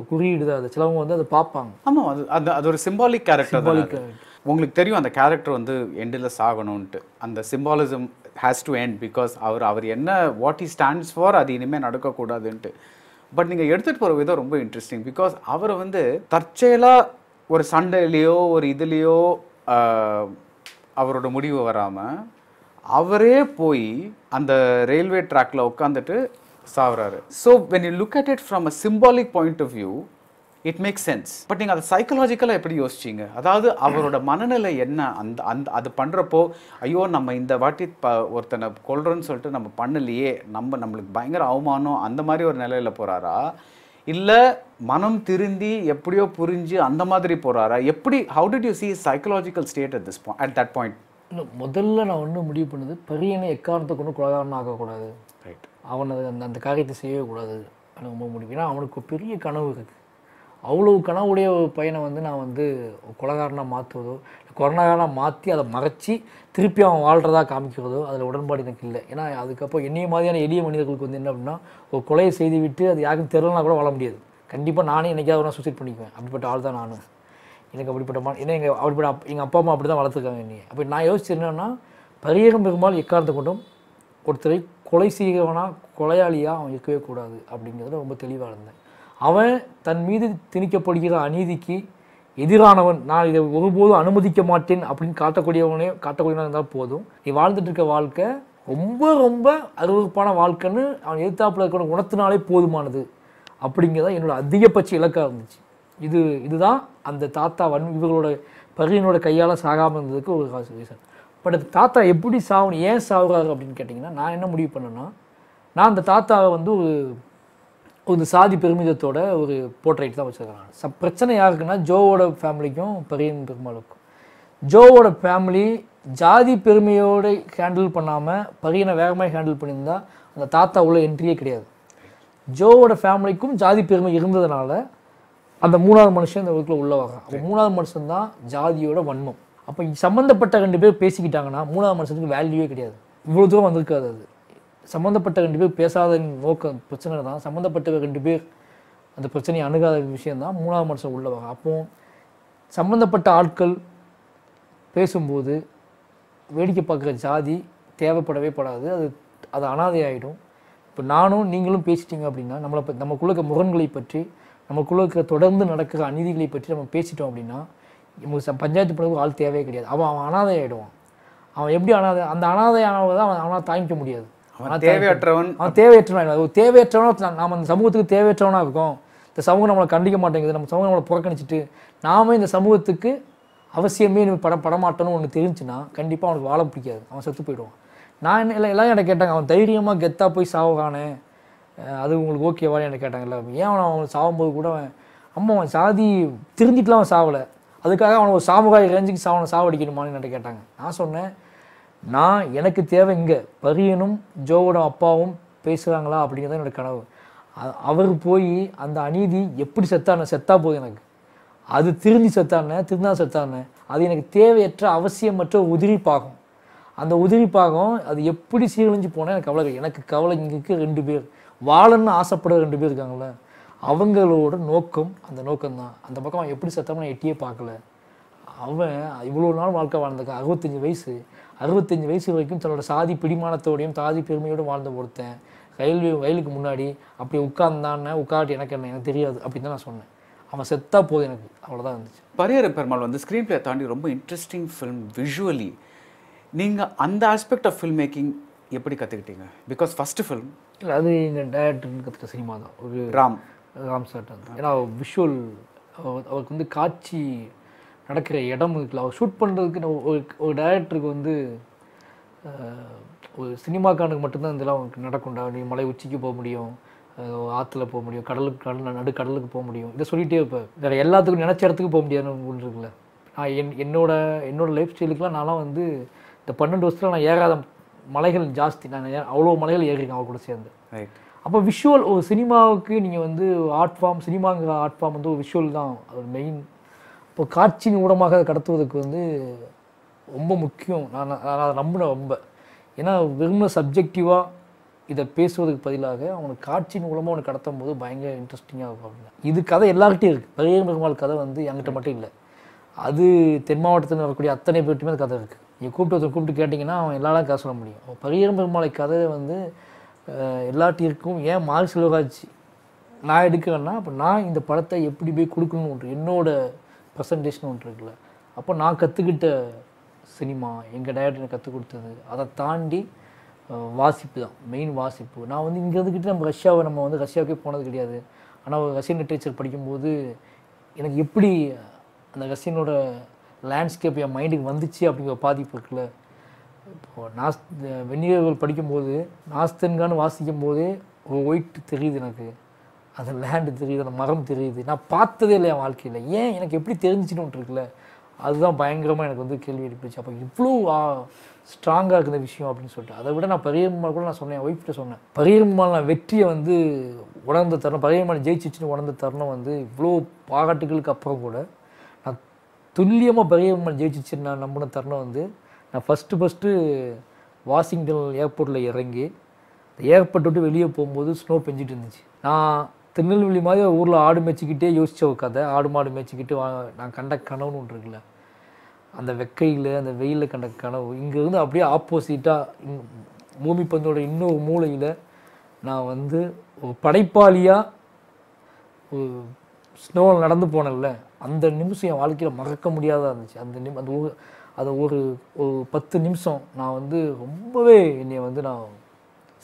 குறியீடு தான் அது சிலவங்க வந்து அதை பார்ப்பாங்க ஆமாம் அது அது அது ஒரு சிம்பாலிக் கேரக்டர் உங்களுக்கு தெரியும் அந்த கேரக்டர் வந்து எண்டில் சாகணும்ன்ட்டு அந்த symbolism has to end because அவர் அவர் என்ன வாட் ஈ ஸ்டாண்ட்ஸ் ஃபார் அது இனிமேல் நடக்கக்கூடாதுன்ட்டு பட் நீங்கள் எடுத்துகிட்டு போகிற விதம் ரொம்ப இன்ட்ரெஸ்டிங் பிகாஸ் அவரை வந்து தற்செயலாக ஒரு சண்டையிலையோ ஒரு இதுலேயோ அவரோட முடிவு வராமல் அவரே போய் அந்த ரயில்வே ட்ராக்ல உட்காந்துட்டு சாவுறாரு so when you look at it from a symbolic point of view it make sense but நீங்கள் அதை சைக்கலாஜிக்கலாக எப்படி யோசிச்சிங்க அதாவது அவரோட மனநிலை என்ன அந்த அந்த அது பண்ணுறப்போ ஐயோ நம்ம இந்த வாட்டி ப ஒருத்தனை கொள்றோன்னு சொல்லிட்டு நம்ம பண்ணலையே நம்ம நம்மளுக்கு பயங்கர அவமானம் அந்த மாதிரி ஒரு நிலையில் போகிறாரா இல்லை மனம் திருந்தி எப்படியோ புரிஞ்சு அந்த மாதிரி போகிறாரா எப்படி how did you see psychological state at this at that point இல்லை முதல்ல நான் ஒன்று முடிவு பண்ணது பெரியனை எக்காரணத்தை கொண்டு குலகாரணம் ஆகக்கூடாது ரைட் அது அந்த அந்த காரியத்தை செய்யவே கூடாது எனக்கு ரொம்ப முடிவு ஏன்னா அவனுக்கு பெரிய கனவு இருக்குது அவ்வளவு கனவுடைய பையனை வந்து நான் வந்து குலகாரனாக மாற்றுவதோ காலம் மாற்றி அதை மறைச்சி திருப்பி அவன் வாழ்கிறதா காமிக்கிறதோ அதில் உடன்பாடு எனக்கு இல்லை ஏன்னா அதுக்கப்புறம் என்னைய மாதிரியான எளிய மனிதர்களுக்கு வந்து என்ன அப்படின்னா ஒரு கொலையை செய்து விட்டு அது யாருக்கும் தெரிலனா கூட வாழ முடியாது கண்டிப்பாக நானே என்னைக்காவது நான் சூசைட் பண்ணிக்குவேன் அப்படிப்பட்ட ஆள் தான் நான் எனக்கு அப்படிப்பட்ட மா ஏன்னா எங்கள் அப்படிப்பட்ட அப் எங்கள் அப்பா அம்மா அப்படி தான் வளர்த்துருக்காங்க என்னையை அப்போ நான் யோசிச்சு என்னென்னா பரியகம் பெருமாள் எக்காரணத்தை கொண்டும் ஒருத்தரை கொலை செய்கிறவனா கொலையாளியாக அவன் இருக்கவே கூடாது அப்படிங்கிறத ரொம்ப தெளிவாக இருந்தேன் அவன் தன் மீது திணிக்கப்படுகிற அநீதிக்கு எதிரானவன் நான் இதை ஒருபோதும் அனுமதிக்க மாட்டேன் அப்படின்னு காட்டக்கூடியவனே காட்டக்கூடியவனாக இருந்தால் போதும் நீ வாழ்ந்துட்டு இருக்க வாழ்க்கை ரொம்ப ரொம்ப அருவறுப்பான வாழ்க்கைன்னு அவன் எதிர்த்தாப்பில் இருக்கணும் உணர்த்தினாலே போதுமானது அப்படிங்கிறத என்னோடய அதிகபட்ச இலக்காக இருந்துச்சு இது இதுதான் அந்த தாத்தா வன் இவர்களோட பகையினோட கையால் சாகாமல் இருந்ததுக்கு ஒரு காசு ரீசன் பட் தாத்தா எப்படி சாகணும் ஏன் சாகுறாரு அப்படின்னு கேட்டிங்கன்னா நான் என்ன முடிவு பண்ணேன்னா நான் அந்த தாத்தாவை வந்து ஒரு ஒரு சாதி பெருமிதத்தோட ஒரு போர்ட்ரைட் தான் வச்சுருக்கேன் ச பிரச்சனை யாருக்குன்னா ஜோவோட ஃபேமிலிக்கும் பெரியன் பெருமாளுக்கும் ஜோவோட ஃபேமிலி ஜாதி பெருமையோடு ஹேண்டில் பண்ணாமல் பரியனை வேகமாக ஹேண்டில் பண்ணியிருந்தால் அந்த தாத்தா உள்ள என்ட்ரியே கிடையாது ஜோவோட ஃபேமிலிக்கும் ஜாதி பெருமை இருந்ததுனால அந்த மூணாவது மனுஷன் இந்த உலகத்தில் உள்ள வாங்க அப்போ மூணாவது மனுஷன் தான் ஜாதியோட வன்மம் அப்போ சம்மந்தப்பட்ட ரெண்டு பேர் பேசிக்கிட்டாங்கன்னா மூணாவது மனுஷனுக்கு வேல்யூவே கிடையாது இவ்வளோ தூரம் வந்திருக்காது அது சம்மந்தப்பட்ட ரெண்டு பேர் பேசாத நோக்க பிரச்சனை தான் சம்மந்தப்பட்ட ரெண்டு பேர் அந்த பிரச்சனையை அணுகாத விஷயம் தான் மூணாவது மனுஷன் உள்ள வாங்க அப்போது சம்மந்தப்பட்ட ஆட்கள் பேசும்போது வேடிக்கை பார்க்குற ஜாதி தேவைப்படவே படாது அது அது அனாதையாகிடும் இப்போ நானும் நீங்களும் பேசிட்டீங்க அப்படின்னா நம்மளை நம்ம குழுக்க முரண்களை பற்றி நமக்குள்ளே இருக்கிற தொடர்ந்து நடக்கிற அநீதிகளை பற்றி நம்ம பேசிட்டோம் அப்படின்னா நமக்கு பஞ்சாயத்து பண்ணுறதுக்கு ஆள் தேவையே கிடையாது அவன் அவன் அனாதை ஆகிடுவான் அவன் எப்படி அனாதை அந்த அனாதை தான் அவன் அவனால் தாங்கிக்க முடியாது அவன் தேவையற்றவன் அவன் தேவையற்றவன் ஒரு தேவையற்றவனா நாம் அந்த சமூகத்துக்கு தேவையற்றவனாக இருக்கும் இந்த சமூகம் நம்மளை கண்டிக்க மாட்டேங்குது நம்ம சமூகம் நம்மளை புறக்கணிச்சிட்டு நாமே இந்த சமூகத்துக்கு அவசியமே நம்ம பட படமாட்டோன்னு ஒன்று தெரிஞ்சுன்னா கண்டிப்பாக அவனுக்கு வாழ பிடிக்காது அவன் செத்து போயிடுவான் நான் என்ன எல்லாம் எனக்கு கேட்டாங்க அவன் தைரியமாக கெத்தாக போய் சாவகானே அது உங்களுக்கு ஓகேவான்னு எனக்கு கேட்டாங்கல்ல ஏன் அவன் அவன் சாகும்போது கூட அவன் அம்மா அவன் சாதி திருந்திட்டுலாம் அவன் சாவலை அதுக்காக அவனை ஒரு சாமுகாய ரேஞ்சுக்கு சாவனை சாவடிக்கணுமான்னு என்கிட்ட கேட்டாங்க நான் சொன்னேன் நான் எனக்கு தேவை இங்கே பரியனும் ஜோவோட அப்பாவும் பேசுகிறாங்களா அப்படிங்கிறது என்னோடய கனவு அவர் போய் அந்த அநீதி எப்படி செத்தான செத்தா போகுது எனக்கு அது திருந்தி செத்தானே திருந்தா செத்தானே அது எனக்கு தேவையற்ற அவசியமற்ற உதிரி பாகம் அந்த உதிரி பாகம் அது எப்படி சீரழிஞ்சு போனால் எனக்கு கவலை எனக்கு கவலை இங்கே ரெண்டு பேர் வாழன்னு ஆசைப்படுற ரெண்டு பேர் இருக்காங்கள அவங்களோட நோக்கம் அந்த நோக்கம் தான் அந்த பக்கம் அவன் எப்படி செத்தவன எட்டியே பார்க்கல அவன் இவ்வளோ நாள் வாழ்க்கை வாழ்ந்திருக்கா அறுபத்தஞ்சி வயசு அறுபத்தஞ்சி வயசு வரைக்கும் தன்னோட சாதி பிடிமானத்தோடையும் சாதி பெருமையோடு வாழ்ந்த ஒருத்தன் ரயில்வே வயலுக்கு முன்னாடி அப்படி உட்கார்ந்தானே உட்காட்டி எனக்கு என்ன எனக்கு தெரியாது அப்படின்னு தான் நான் சொன்னேன் அவன் செத்தா போதும் எனக்கு அவ்வளோதான் இருந்துச்சு பரியர பெருமாள் வந்து ஸ்க்ரீன் பிளே தாண்டி ரொம்ப இன்ட்ரெஸ்டிங் ஃபிலிம் விஷுவலி நீங்கள் அந்த ஆஸ்பெக்ட் ஆஃப் ஃபில்ம் மேக்கிங் எப்படி கற்றுக்கிட்டீங்க பிகாஸ் ஃபஸ்ட்டு ஃபில்ம் இல்லை அது எங்கள் டேரக்டர்னு கற்றுக்க சினிமா தான் ஒரு ராம் ராம் சார் ஏன்னா விஷுவல் அவருக்கு வந்து காட்சி நடக்கிற இடம் இருக்குல்ல அவர் ஷூட் பண்ணுறதுக்கு ஒரு ஒரு டேரக்டருக்கு வந்து ஒரு சினிமாக்கானுக்கு மட்டும்தான் இதெல்லாம் அவனுக்கு நடக்கும்டா நீ மலை உச்சிக்கு போக முடியும் ஆற்றுல போக முடியும் கடலுக்கு கடல் நடு கடலுக்கு போக முடியும் இதை சொல்லிகிட்டே இருப்பேன் வேறு எல்லாத்துக்கும் நினச்ச இடத்துக்கு போக முடியாதுன்னு ஒன்று இருக்குல்ல நான் என் என்னோட என்னோடய லைஃப் ஸ்டைலுக்குலாம் நான்லாம் வந்து இந்த பன்னெண்டு வருஷத்தில் நான் ஏகாதம் மலைகள் ஜாஸ்தி நான் அவ்வளோ மலைகள் ஏறியிருக்கேன் அவள் கூட சேர்ந்து அப்போ விஷுவல் ஒரு சினிமாவுக்கு நீங்கள் வந்து ஆர்ட் ஃபார்ம் சினிமாங்கிற ஆர்ட் ஃபார்ம் வந்து ஒரு விஷுவல் தான் அது மெயின் இப்போ காட்சியின் ஊடமாக அதை கடத்துவதற்கு வந்து ரொம்ப முக்கியம் நான் நான் அதை நம்பினேன் ரொம்ப ஏன்னா விரும்ப சப்ஜெக்டிவாக இதை பேசுவதற்கு பதிலாக அவனுக்கு காட்சியின் மூலமாக அவனுக்கு கடத்தும் போது பயங்கர இன்ட்ரெஸ்டிங்காக இருக்கும் அப்படின்னா இது கதை எல்லார்கிட்டையும் இருக்குது பெரிய பெருமாள் கதை வந்து என்கிட்ட மட்டும் இல்லை அது தென் மாவட்டத்தில் வரக்கூடிய அத்தனை பேர்ட்டுமே அந்த கதை இருக்குது நீங்கள் கூப்பிட்டு ஒருத்தர் கூப்பிட்டு கேட்டிங்கன்னா அவன் எல்லாரும் கதை சொல்ல முடியும் பகீரம் பெருமாளை வந்து எல்லாட்டிற்கும் ஏன் மார்க் செல்வராஜ் நான் எடுக்கிறேன்னா அப்போ நான் இந்த படத்தை எப்படி போய் கொடுக்கணும்னு ஒன்று என்னோட ப்ரெசன்டேஷன் ஒன்று இருக்குல்ல அப்போ நான் கற்றுக்கிட்ட சினிமா எங்கள் டைரக்டர் கற்றுக் கொடுத்தது அதை தாண்டி வாசிப்பு தான் மெயின் வாசிப்பு நான் வந்து இங்கே இருந்துக்கிட்டு நம்ம ரஷ்யாவை நம்ம வந்து ரஷ்யாவுக்கே போனது கிடையாது ஆனால் ரஷ்யன் லிட்ரேச்சர் படிக்கும்போது எனக்கு எப்படி அந்த ரஷ்யனோட லேண்ட்ஸ்கேப் என் மைண்டுக்கு வந்துச்சு அப்படிங்கிற பாதிப்பு இருக்குல்ல இப்போது நாஸ் வெண்ணிலவர்கள் படிக்கும்போது நாஸ்தன்கான்னு வாசிக்கும் போதே ஒரு ஒயிட் தெரியுது எனக்கு அந்த லேண்டு தெரியுது அந்த மரம் தெரியுது நான் பார்த்ததே இல்லை என் வாழ்க்கையில் ஏன் எனக்கு எப்படி தெரிஞ்சிச்சுன்னு ஒன்று இருக்குல்ல அதுதான் பயங்கரமாக எனக்கு வந்து கேள்வி எழுப்பிச்சு அப்போ இவ்வளோ ஸ்ட்ராங்காக இருக்குது விஷயம் அப்படின்னு சொல்லிட்டு அதை விட நான் பெரியம்மா கூட நான் சொன்னேன் ஒய்ஃப்ட்ட சொன்னேன் பரியம்மாள் நான் வெற்றியை வந்து உணர்ந்த தருணம் பரியம்மாள் ஜெயிச்சிச்சுன்னு உணர்ந்த தருணம் வந்து இவ்வளோ பாராட்டுகளுக்கு அப்புறம் கூட துல்லியமாக பெரியவன் ஜெயிச்சிச்சுன்னு நான் நம்பின தருணம் வந்து நான் ஃபஸ்ட்டு ஃபஸ்ட்டு வாஷிங்டன் ஏர்போர்ட்டில் இறங்கி ஏர்போர்ட் விட்டு வெளியே போகும்போது ஸ்னோ பெஞ்சிட்டு இருந்துச்சு நான் திருநெல்வேலி மாதிரி ஊரில் ஆடு மேய்ச்சிக்கிட்டே யோசித்த ஒரு கதை ஆடு மாடு மேய்ச்சிக்கிட்டு வா நான் கண்ட கனவுன்னு ஒன்று இருக்குல்ல அந்த வெக்கையில் அந்த வெயிலில் கண்ட கனவு இங்கேருந்து அப்படியே ஆப்போசிட்டாக பூமி பந்தோட இன்னொரு மூளையில் நான் வந்து ஒரு படைப்பாளியாக ஸ்னோவில் நடந்து போனேன்ல அந்த நிமிஷம் என் வாழ்க்கையில் மறக்க முடியாதா இருந்துச்சு அந்த நிம் அந்த ஒரு அதை ஒரு ஒரு பத்து நிமிஷம் நான் வந்து ரொம்பவே என்னை வந்து நான்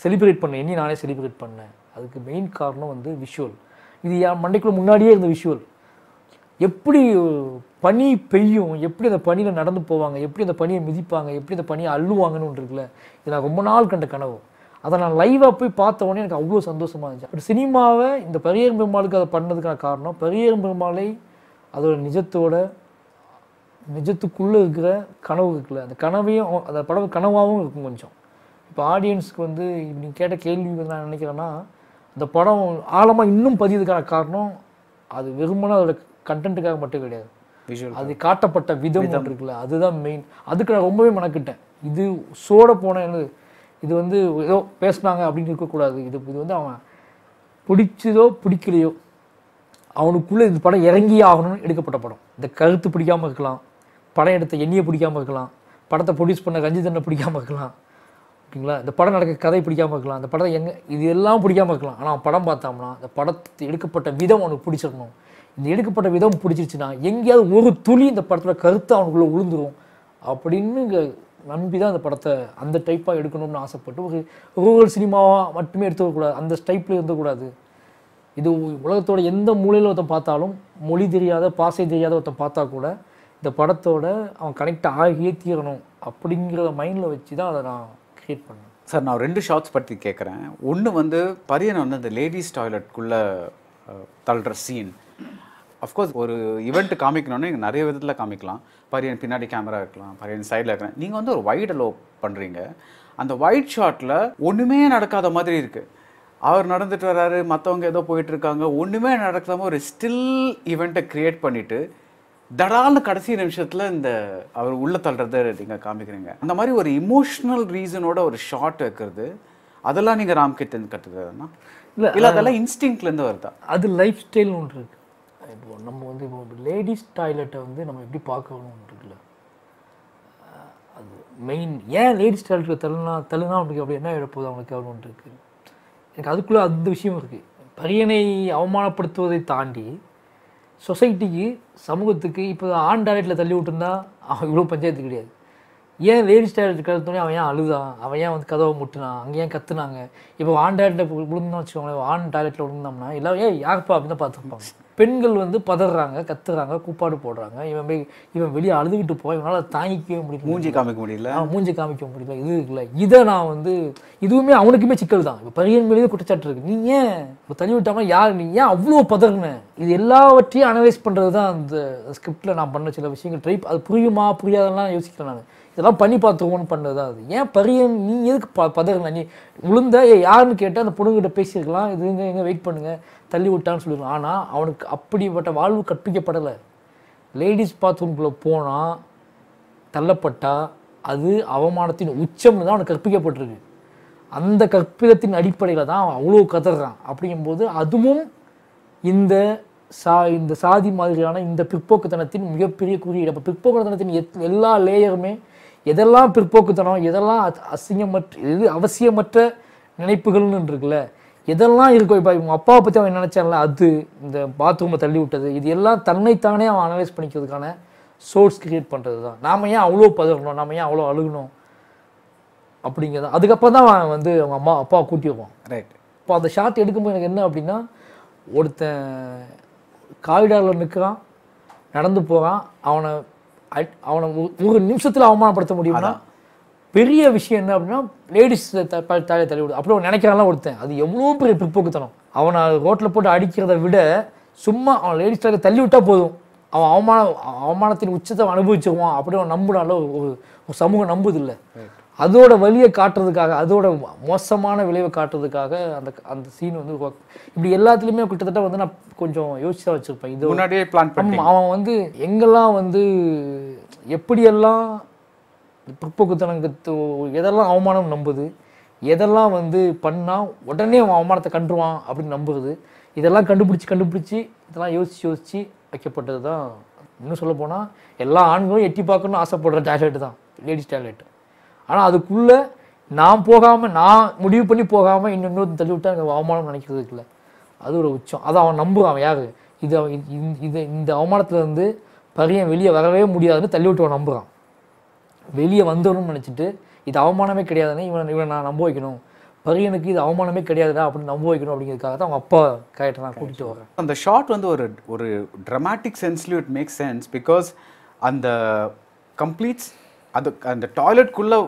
செலிப்ரேட் பண்ணேன் என்னையும் நானே செலிப்ரேட் பண்ணேன் அதுக்கு மெயின் காரணம் வந்து விஷுவல் இது என் மண்டைக்குள்ளே முன்னாடியே இருந்த விஷுவல் எப்படி பனி பெய்யும் எப்படி அந்த பனியில் நடந்து போவாங்க எப்படி அந்த பனியை மிதிப்பாங்க எப்படி அந்த பனியை அள்ளுவாங்கன்னு ஒன்று இருக்குல்ல இது நான் ரொம்ப நாள் கண்ட கனவு அதை நான் லைவாக போய் பார்த்த உடனே எனக்கு அவ்வளோ சந்தோஷமாக இருந்துச்சு அப்படி சினிமாவை இந்த பெரியர் பெருமாளுக்கு அதை பண்ணதுக்கான காரணம் பெரியர் பெருமாளை அதோட நிஜத்தோட நிஜத்துக்குள்ளே இருக்கிற கனவு இருக்குல்ல அந்த கனவையும் அந்த படம் கனவாகவும் இருக்கும் கொஞ்சம் இப்போ ஆடியன்ஸுக்கு வந்து இப்படி கேட்ட கேள்வி நான் நினைக்கிறேன்னா அந்த படம் ஆழமாக இன்னும் பதியதுக்கான காரணம் அது வெறுமனா அதோட கண்டென்ட்டுக்காக மட்டும் கிடையாது விஷுவல் அது காட்டப்பட்ட விதம் இருக்குல்ல அதுதான் மெயின் அதுக்கு நான் ரொம்பவே மனக்கிட்டேன் இது சோட போன இது வந்து ஏதோ பேசுனாங்க அப்படின்னு இருக்கக்கூடாது இது இது வந்து அவன் பிடிச்சதோ பிடிக்கலையோ அவனுக்குள்ளே இந்த படம் இறங்கி ஆகணும்னு எடுக்கப்பட்ட படம் இந்த கருத்து பிடிக்காமல் இருக்கலாம் படம் எடுத்த எண்ணியை பிடிக்காமல் இருக்கலாம் படத்தை ப்ரொடியூஸ் பண்ண ரஞ்சிதனை பிடிக்காமல் இருக்கலாம் ஓகேங்களா இந்த படம் நடக்க கதை பிடிக்காமல் இருக்கலாம் அந்த படத்தை எங்கே இது எல்லாம் பிடிக்காமல் இருக்கலாம் ஆனால் படம் பார்த்தோம்னா இந்த படத்தை எடுக்கப்பட்ட விதம் அவனுக்கு பிடிச்சிருக்கணும் இந்த எடுக்கப்பட்ட விதம் பிடிச்சிருச்சுன்னா எங்கேயாவது ஒரு துளி இந்த படத்தில் கருத்து அவனுக்குள்ளே உளுந்துடும் அப்படின்னு நம்பி தான் அந்த படத்தை அந்த டைப்பாக எடுக்கணும்னு ஆசைப்பட்டு ஒரு ரூரல் சினிமாவாக மட்டுமே எடுத்துக்கூடாது அந்த ஸ்டைப்பில் இருந்தக்கூடாது இது உலகத்தோட எந்த மூலையில் ஒருத்தன் பார்த்தாலும் மொழி தெரியாத பாசை தெரியாத ஒருத்தன் பார்த்தா கூட இந்த படத்தோட அவன் கனெக்ட் ஆகியே தீரணும் அப்படிங்கிற மைண்டில் வச்சு தான் அதை நான் கிரியேட் பண்ணேன் சார் நான் ரெண்டு ஷார்ட்ஸ் பற்றி கேட்குறேன் ஒன்று வந்து பரியன் வந்து அந்த லேடிஸ் டாய்லெட்குள்ளே தள்ளுற சீன் அஃப்கோர்ஸ் ஒரு இவெண்ட் காமிக்கணும்னா நீங்கள் நிறைய விதத்தில் காமிக்கலாம் பரியன் பின்னாடி கேமரா இருக்கலாம் பரியன் சைடில் இருக்கலாம் நீங்கள் வந்து ஒரு ஒயிட் அலோ பண்ணுறீங்க அந்த ஒயிட் ஷாட்டில் ஒன்றுமே நடக்காத மாதிரி இருக்குது அவர் நடந்துட்டு வர்றாரு மற்றவங்க ஏதோ போயிட்டுருக்காங்க ஒன்றுமே நடக்காமல் ஒரு ஸ்டில் ஈவெண்ட்டை க்ரியேட் பண்ணிவிட்டு தடால்னு கடைசி நிமிஷத்தில் இந்த அவர் உள்ளே தள்ளுறத நீங்கள் காமிக்கிறீங்க அந்த மாதிரி ஒரு இமோஷ்னல் ரீசனோட ஒரு ஷார்ட் வைக்கிறது அதெல்லாம் நீங்கள் கீர்த்தன் கற்றுக்கிறதுனா இல்லை இல்லை அதெல்லாம் இன்ஸ்டிங்க்லேருந்து வருதா அது லைஃப் ஸ்டைல்னு ஒன்று இருக்குது இப்போ நம்ம வந்து இப்போ லேடிஸ் டாய்லெட்டை வந்து நம்ம எப்படி பார்க்கணும்னு இருக்குல்ல அது மெயின் ஏன் லேடிஸ் டாய்லெட்டில் தள்ளுனா தள்ளுனா அவனுக்கு அப்படி என்ன எழுப்போது அவனுக்கு அவனுக்கு இருக்குது எனக்கு அதுக்குள்ளே அந்த விஷயம் இருக்குது பரியனை அவமானப்படுத்துவதை தாண்டி சொசைட்டிக்கு சமூகத்துக்கு இப்போ ஆண் டாய்லெட்டில் தள்ளி விட்டுருந்தா அவன் இவ்வளோ பஞ்சாயத்து கிடையாது ஏன் லேடிஸ் டாய்லெட் கற்றுத்தோடனே அவன் ஏன் அழுதான் அவன் ஏன் வந்து கதவை முட்டினான் அங்கே ஏன் கற்றுனாங்க இப்போ ஆண் டாய்லெட்டில் விழுந்தோம்னு வச்சுக்கோங்களேன் ஆண் டாய்லெட்டில் விழுந்தோம்னா எல்லாம் ஏன் யாருப்பா அப்படின்னு பார்த்துருப்பாங்க பெண்கள் வந்து பதறாங்க கத்துறாங்க கூப்பாடு போடுறாங்க இவன் போய் இவன் வெளியே அழுதுகிட்டு போய் இவனால் தாங்கிக்கவே முடியல மூஞ்சி காமிக்க முடியல மூஞ்சி காமிக்க முடியல இது இருக்குல்ல இதை நான் வந்து இதுவுமே அவனுக்குமே சிக்கல் தான் இப்போ பரியன் மேலேயே குற்றச்சாட்டு இருக்கு நீ ஏன் இப்போ தள்ளி விட்டாமல் யார் நீ ஏன் அவ்வளோ பதறினேன் இது எல்லாவற்றையும் அனலைஸ் பண்ணுறது தான் அந்த ஸ்கிரிப்டில் நான் பண்ண சில விஷயங்கள் ட்ரை அது புரியுமா புரியாதெல்லாம் யோசிக்கிறேன் நான் இதெல்லாம் பண்ணி பார்த்துருவோம்னு பண்ணது தான் அது ஏன் பரியன் நீ எதுக்கு ப பதறின நீ உளுந்த யாருன்னு கேட்டால் அந்த பொண்ணுங்கிட்ட பேசியிருக்கலாம் இது எங்கே எங்கே வெயிட் பண்ணுங்கள் தள்ளி விட்டான்னு சொல்லிடுவான் ஆனால் அவனுக்கு அப்படிப்பட்ட வாழ்வு கற்பிக்கப்படலை லேடிஸ் பாத்ரூம்குள்ளே போனால் தள்ளப்பட்டால் அது அவமானத்தின் உச்சம்னு தான் அவனுக்கு கற்பிக்கப்பட்டிருக்கு அந்த கற்பிதத்தின் அடிப்படையில் தான் அவன் அவ்வளோ கதறான் அப்படிங்கும்போது அதுவும் இந்த சா இந்த சாதி மாதிரியான இந்த பிற்போக்குத்தனத்தின் மிகப்பெரிய குறியீடு அப்போ பிற்போக்குத்தனத்தின் எத் எல்லா லேயருமே எதெல்லாம் பிற்போக்குத்தனம் எதெல்லாம் அசிங்கமற்ற எது அவசியமற்ற நினைப்புகள்னு இருக்குல்ல இதெல்லாம் இருக்கும் இப்போ இவங்க அப்பாவை பற்றி அவன் நினச்சான்ல அது இந்த பாத்ரூமை தள்ளி விட்டது இது எல்லாம் தன்னைத்தானே அவன் அனலைஸ் பண்ணிக்கிறதுக்கான சோர்ஸ் கிரியேட் பண்ணுறது தான் நாம் ஏன் அவ்வளோ பதறணும் நாம் ஏன் அவ்வளோ அழுகணும் அப்படிங்கிறது அதுக்கப்புறம் தான் அவன் வந்து அவங்க அம்மா அப்பாவை கூட்டி வைப்பான் ரைட் இப்போ அந்த ஷார்ட் எடுக்கும்போது எனக்கு என்ன அப்படின்னா ஒருத்தன் காரிடாரில் நிற்கிறான் நடந்து போகிறான் அவனை அவனை ஒரு நிமிஷத்தில் அவமானப்படுத்த முடியும்னா பெரிய விஷயம் என்ன அப்படின்னா லேடிஸ் தள்ளி விடுது அப்படி நினைக்கிறான்லாம் ஒருத்தன் அது எவ்வளோ பெரிய பிற்போக்குத்தனம் அவனை ரோட்டில் போட்டு அடிக்கிறத விட சும்மா அவன் லேடிஸ் தலையை தள்ளி விட்டால் போதும் அவன் அவமானம் அவமானத்தின் உச்சத்தை அனுபவிச்சுக்குவான் அப்படி அவன் நம்பினால ஒரு சமூகம் நம்புதில்லை அதோட வழியை காட்டுறதுக்காக அதோட மோசமான விளைவை காட்டுறதுக்காக அந்த அந்த சீன் வந்து இப்படி எல்லாத்துலேயுமே கிட்டத்தட்ட வந்து நான் கொஞ்சம் யோசிச்சா வச்சுருப்பேன் இது முன்னாடியே பிளான் பண்ணி அவன் வந்து எங்கெல்லாம் வந்து எப்படியெல்லாம் பிற்போக்குத்தனத்து எதெல்லாம் அவமானம் நம்புது எதெல்லாம் வந்து பண்ணால் உடனே அவன் அவமானத்தை கண்டுருவான் அப்படின்னு நம்புறது இதெல்லாம் கண்டுபிடிச்சி கண்டுபிடிச்சி இதெல்லாம் யோசித்து யோசித்து வைக்கப்பட்டது தான் இன்னும் சொல்ல போனால் எல்லா ஆண்களும் எட்டி பார்க்கணும்னு ஆசைப்படுற டாய்லெட் தான் லேடிஸ் டாய்லெட் ஆனால் அதுக்குள்ளே நான் போகாமல் நான் முடிவு பண்ணி போகாமல் இன்னொன்று தள்ளி விட்டா எனக்கு அவமானம் நினைக்கிறதுக்குல அது ஒரு உச்சம் அதை அவன் நம்புவான் யார் இது இந்த அவமானத்தில் வந்து பரியன் வெளியே வரவே முடியாதுன்னு தள்ளி விட்டு அவன் நம்புகிறான் வெளியே வந்துடணும்னு நினச்சிட்டு இது அவமானமே கிடையாதுன்னு இவனை இவனை நான் நம்ப வைக்கணும் பரியனுக்கு இது அவமானமே கிடையாதுடா அப்படின்னு நம்ப வைக்கணும் அப்படிங்கிறதுக்காக தான் அவங்க அப்பா கேரக்டர் நான் கூட்டிகிட்டு வரேன் அந்த ஷார்ட் வந்து ஒரு ஒரு ட்ரமாட்டிக் சென்ஸ்லேயும் இட் மேக் சென்ஸ் பிகாஸ் அந்த கம்ப்ளீட்ஸ் அது அந்த டாய்லெட்குள்ளே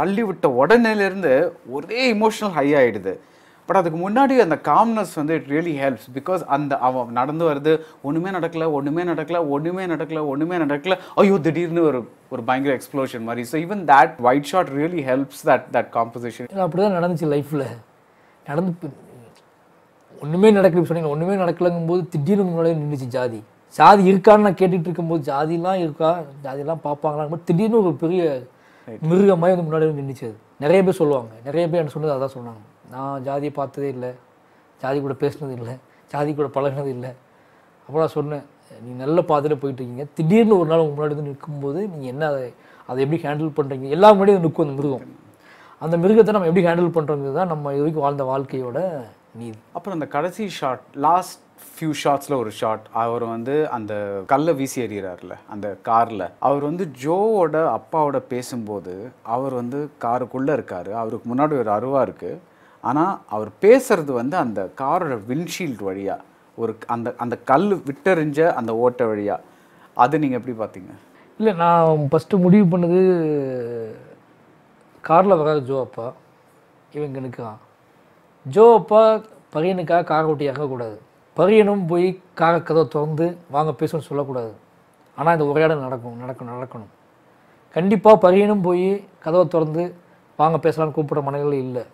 தள்ளி விட்ட உடனேலேருந்து ஒரே இமோஷனல் ஹை ஆகிடுது பட் அதுக்கு முன்னாடி அந்த காம்னஸ் வந்து இட் ரியலி ஹெல்ப்ஸ் பிகாஸ் அந்த அவன் நடந்து வருது ஒன்றுமே நடக்கல ஒன்றுமே நடக்கல ஒன்றுமே நடக்கல ஒன்றுமே நடக்கல ஐயோ திடீர்னு ஒரு ஒரு பயங்கர எக்ஸ்ப்ளோஷன் மாதிரி so even that wide shot really helps that that composition அப்படி தான் நடந்துச்சு லைஃப்பில் நடந்து ஒன்றுமே நடக்கலன்னு சொன்னீங்க ஒன்றுமே நடக்கலங்கும் போது திடீர்னு முன்னாடியே நின்றுச்சு ஜாதி ஜாதி இருக்கான்னு நான் கேட்டுட்டு இருக்கும்போது ஜாதிலாம் இருக்கா ஜாதிலாம் போது திடீர்னு ஒரு பெரிய மிருகமாக வந்து முன்னாடி நின்றுச்சு அது நிறைய பேர் சொல்லுவாங்க நிறைய பேர் என்ன சொன்னது அதான் சொன்னாங்க நான் ஜாதியை பார்த்ததே இல்லை ஜாதி கூட பேசினது இல்லை ஜாதி கூட பழகினது இல்லை அப்போ நான் சொன்னேன் நீ நல்ல போயிட்டு போயிட்டுருக்கீங்க திடீர்னு ஒரு நாள் முன்னாடி வந்து நிற்கும்போது நீங்கள் என்ன அதை அதை எப்படி ஹேண்டில் பண்ணுறீங்க எல்லா முன்னாடியும் நிற்கும் அந்த மிருகம் அந்த மிருகத்தை நம்ம எப்படி ஹேண்டில் பண்ணுறோங்கிறது தான் நம்ம இது வரைக்கும் வாழ்ந்த வாழ்க்கையோட நீதி அப்புறம் அந்த கடைசி ஷாட் லாஸ்ட் ஃபியூ ஷாட்ஸில் ஒரு ஷாட் அவர் வந்து அந்த கல்லை வீசி எறிகிறார்ல அந்த காரில் அவர் வந்து ஜோவோட அப்பாவோட பேசும்போது அவர் வந்து காருக்குள்ளே இருக்கார் அவருக்கு முன்னாடி ஒரு அருவாக இருக்குது ஆனால் அவர் பேசுறது வந்து அந்த காரோட விண்ட்ஷீல்டு வழியாக ஒரு அந்த அந்த கல் விட்டறிஞ்ச அந்த ஓட்டை வழியாக அது நீங்கள் எப்படி பார்த்தீங்க இல்லை நான் ஃபஸ்ட்டு முடிவு பண்ணது காரில் வராது ஜோ அப்பா இவங்க நிற்கிறான் ஜோ அப்பா பகையனுக்காக காக ஓட்டி இறக்கக்கூடாது பகையனும் போய் காரை கதவை திறந்து வாங்க பேசணும்னு சொல்லக்கூடாது ஆனால் இந்த உரையாடல் நடக்கும் நடக்கும் நடக்கணும் கண்டிப்பாக பகையனும் போய் கதவை திறந்து வாங்க பேசலாம்னு கூப்பிட மனநிலை இல்லை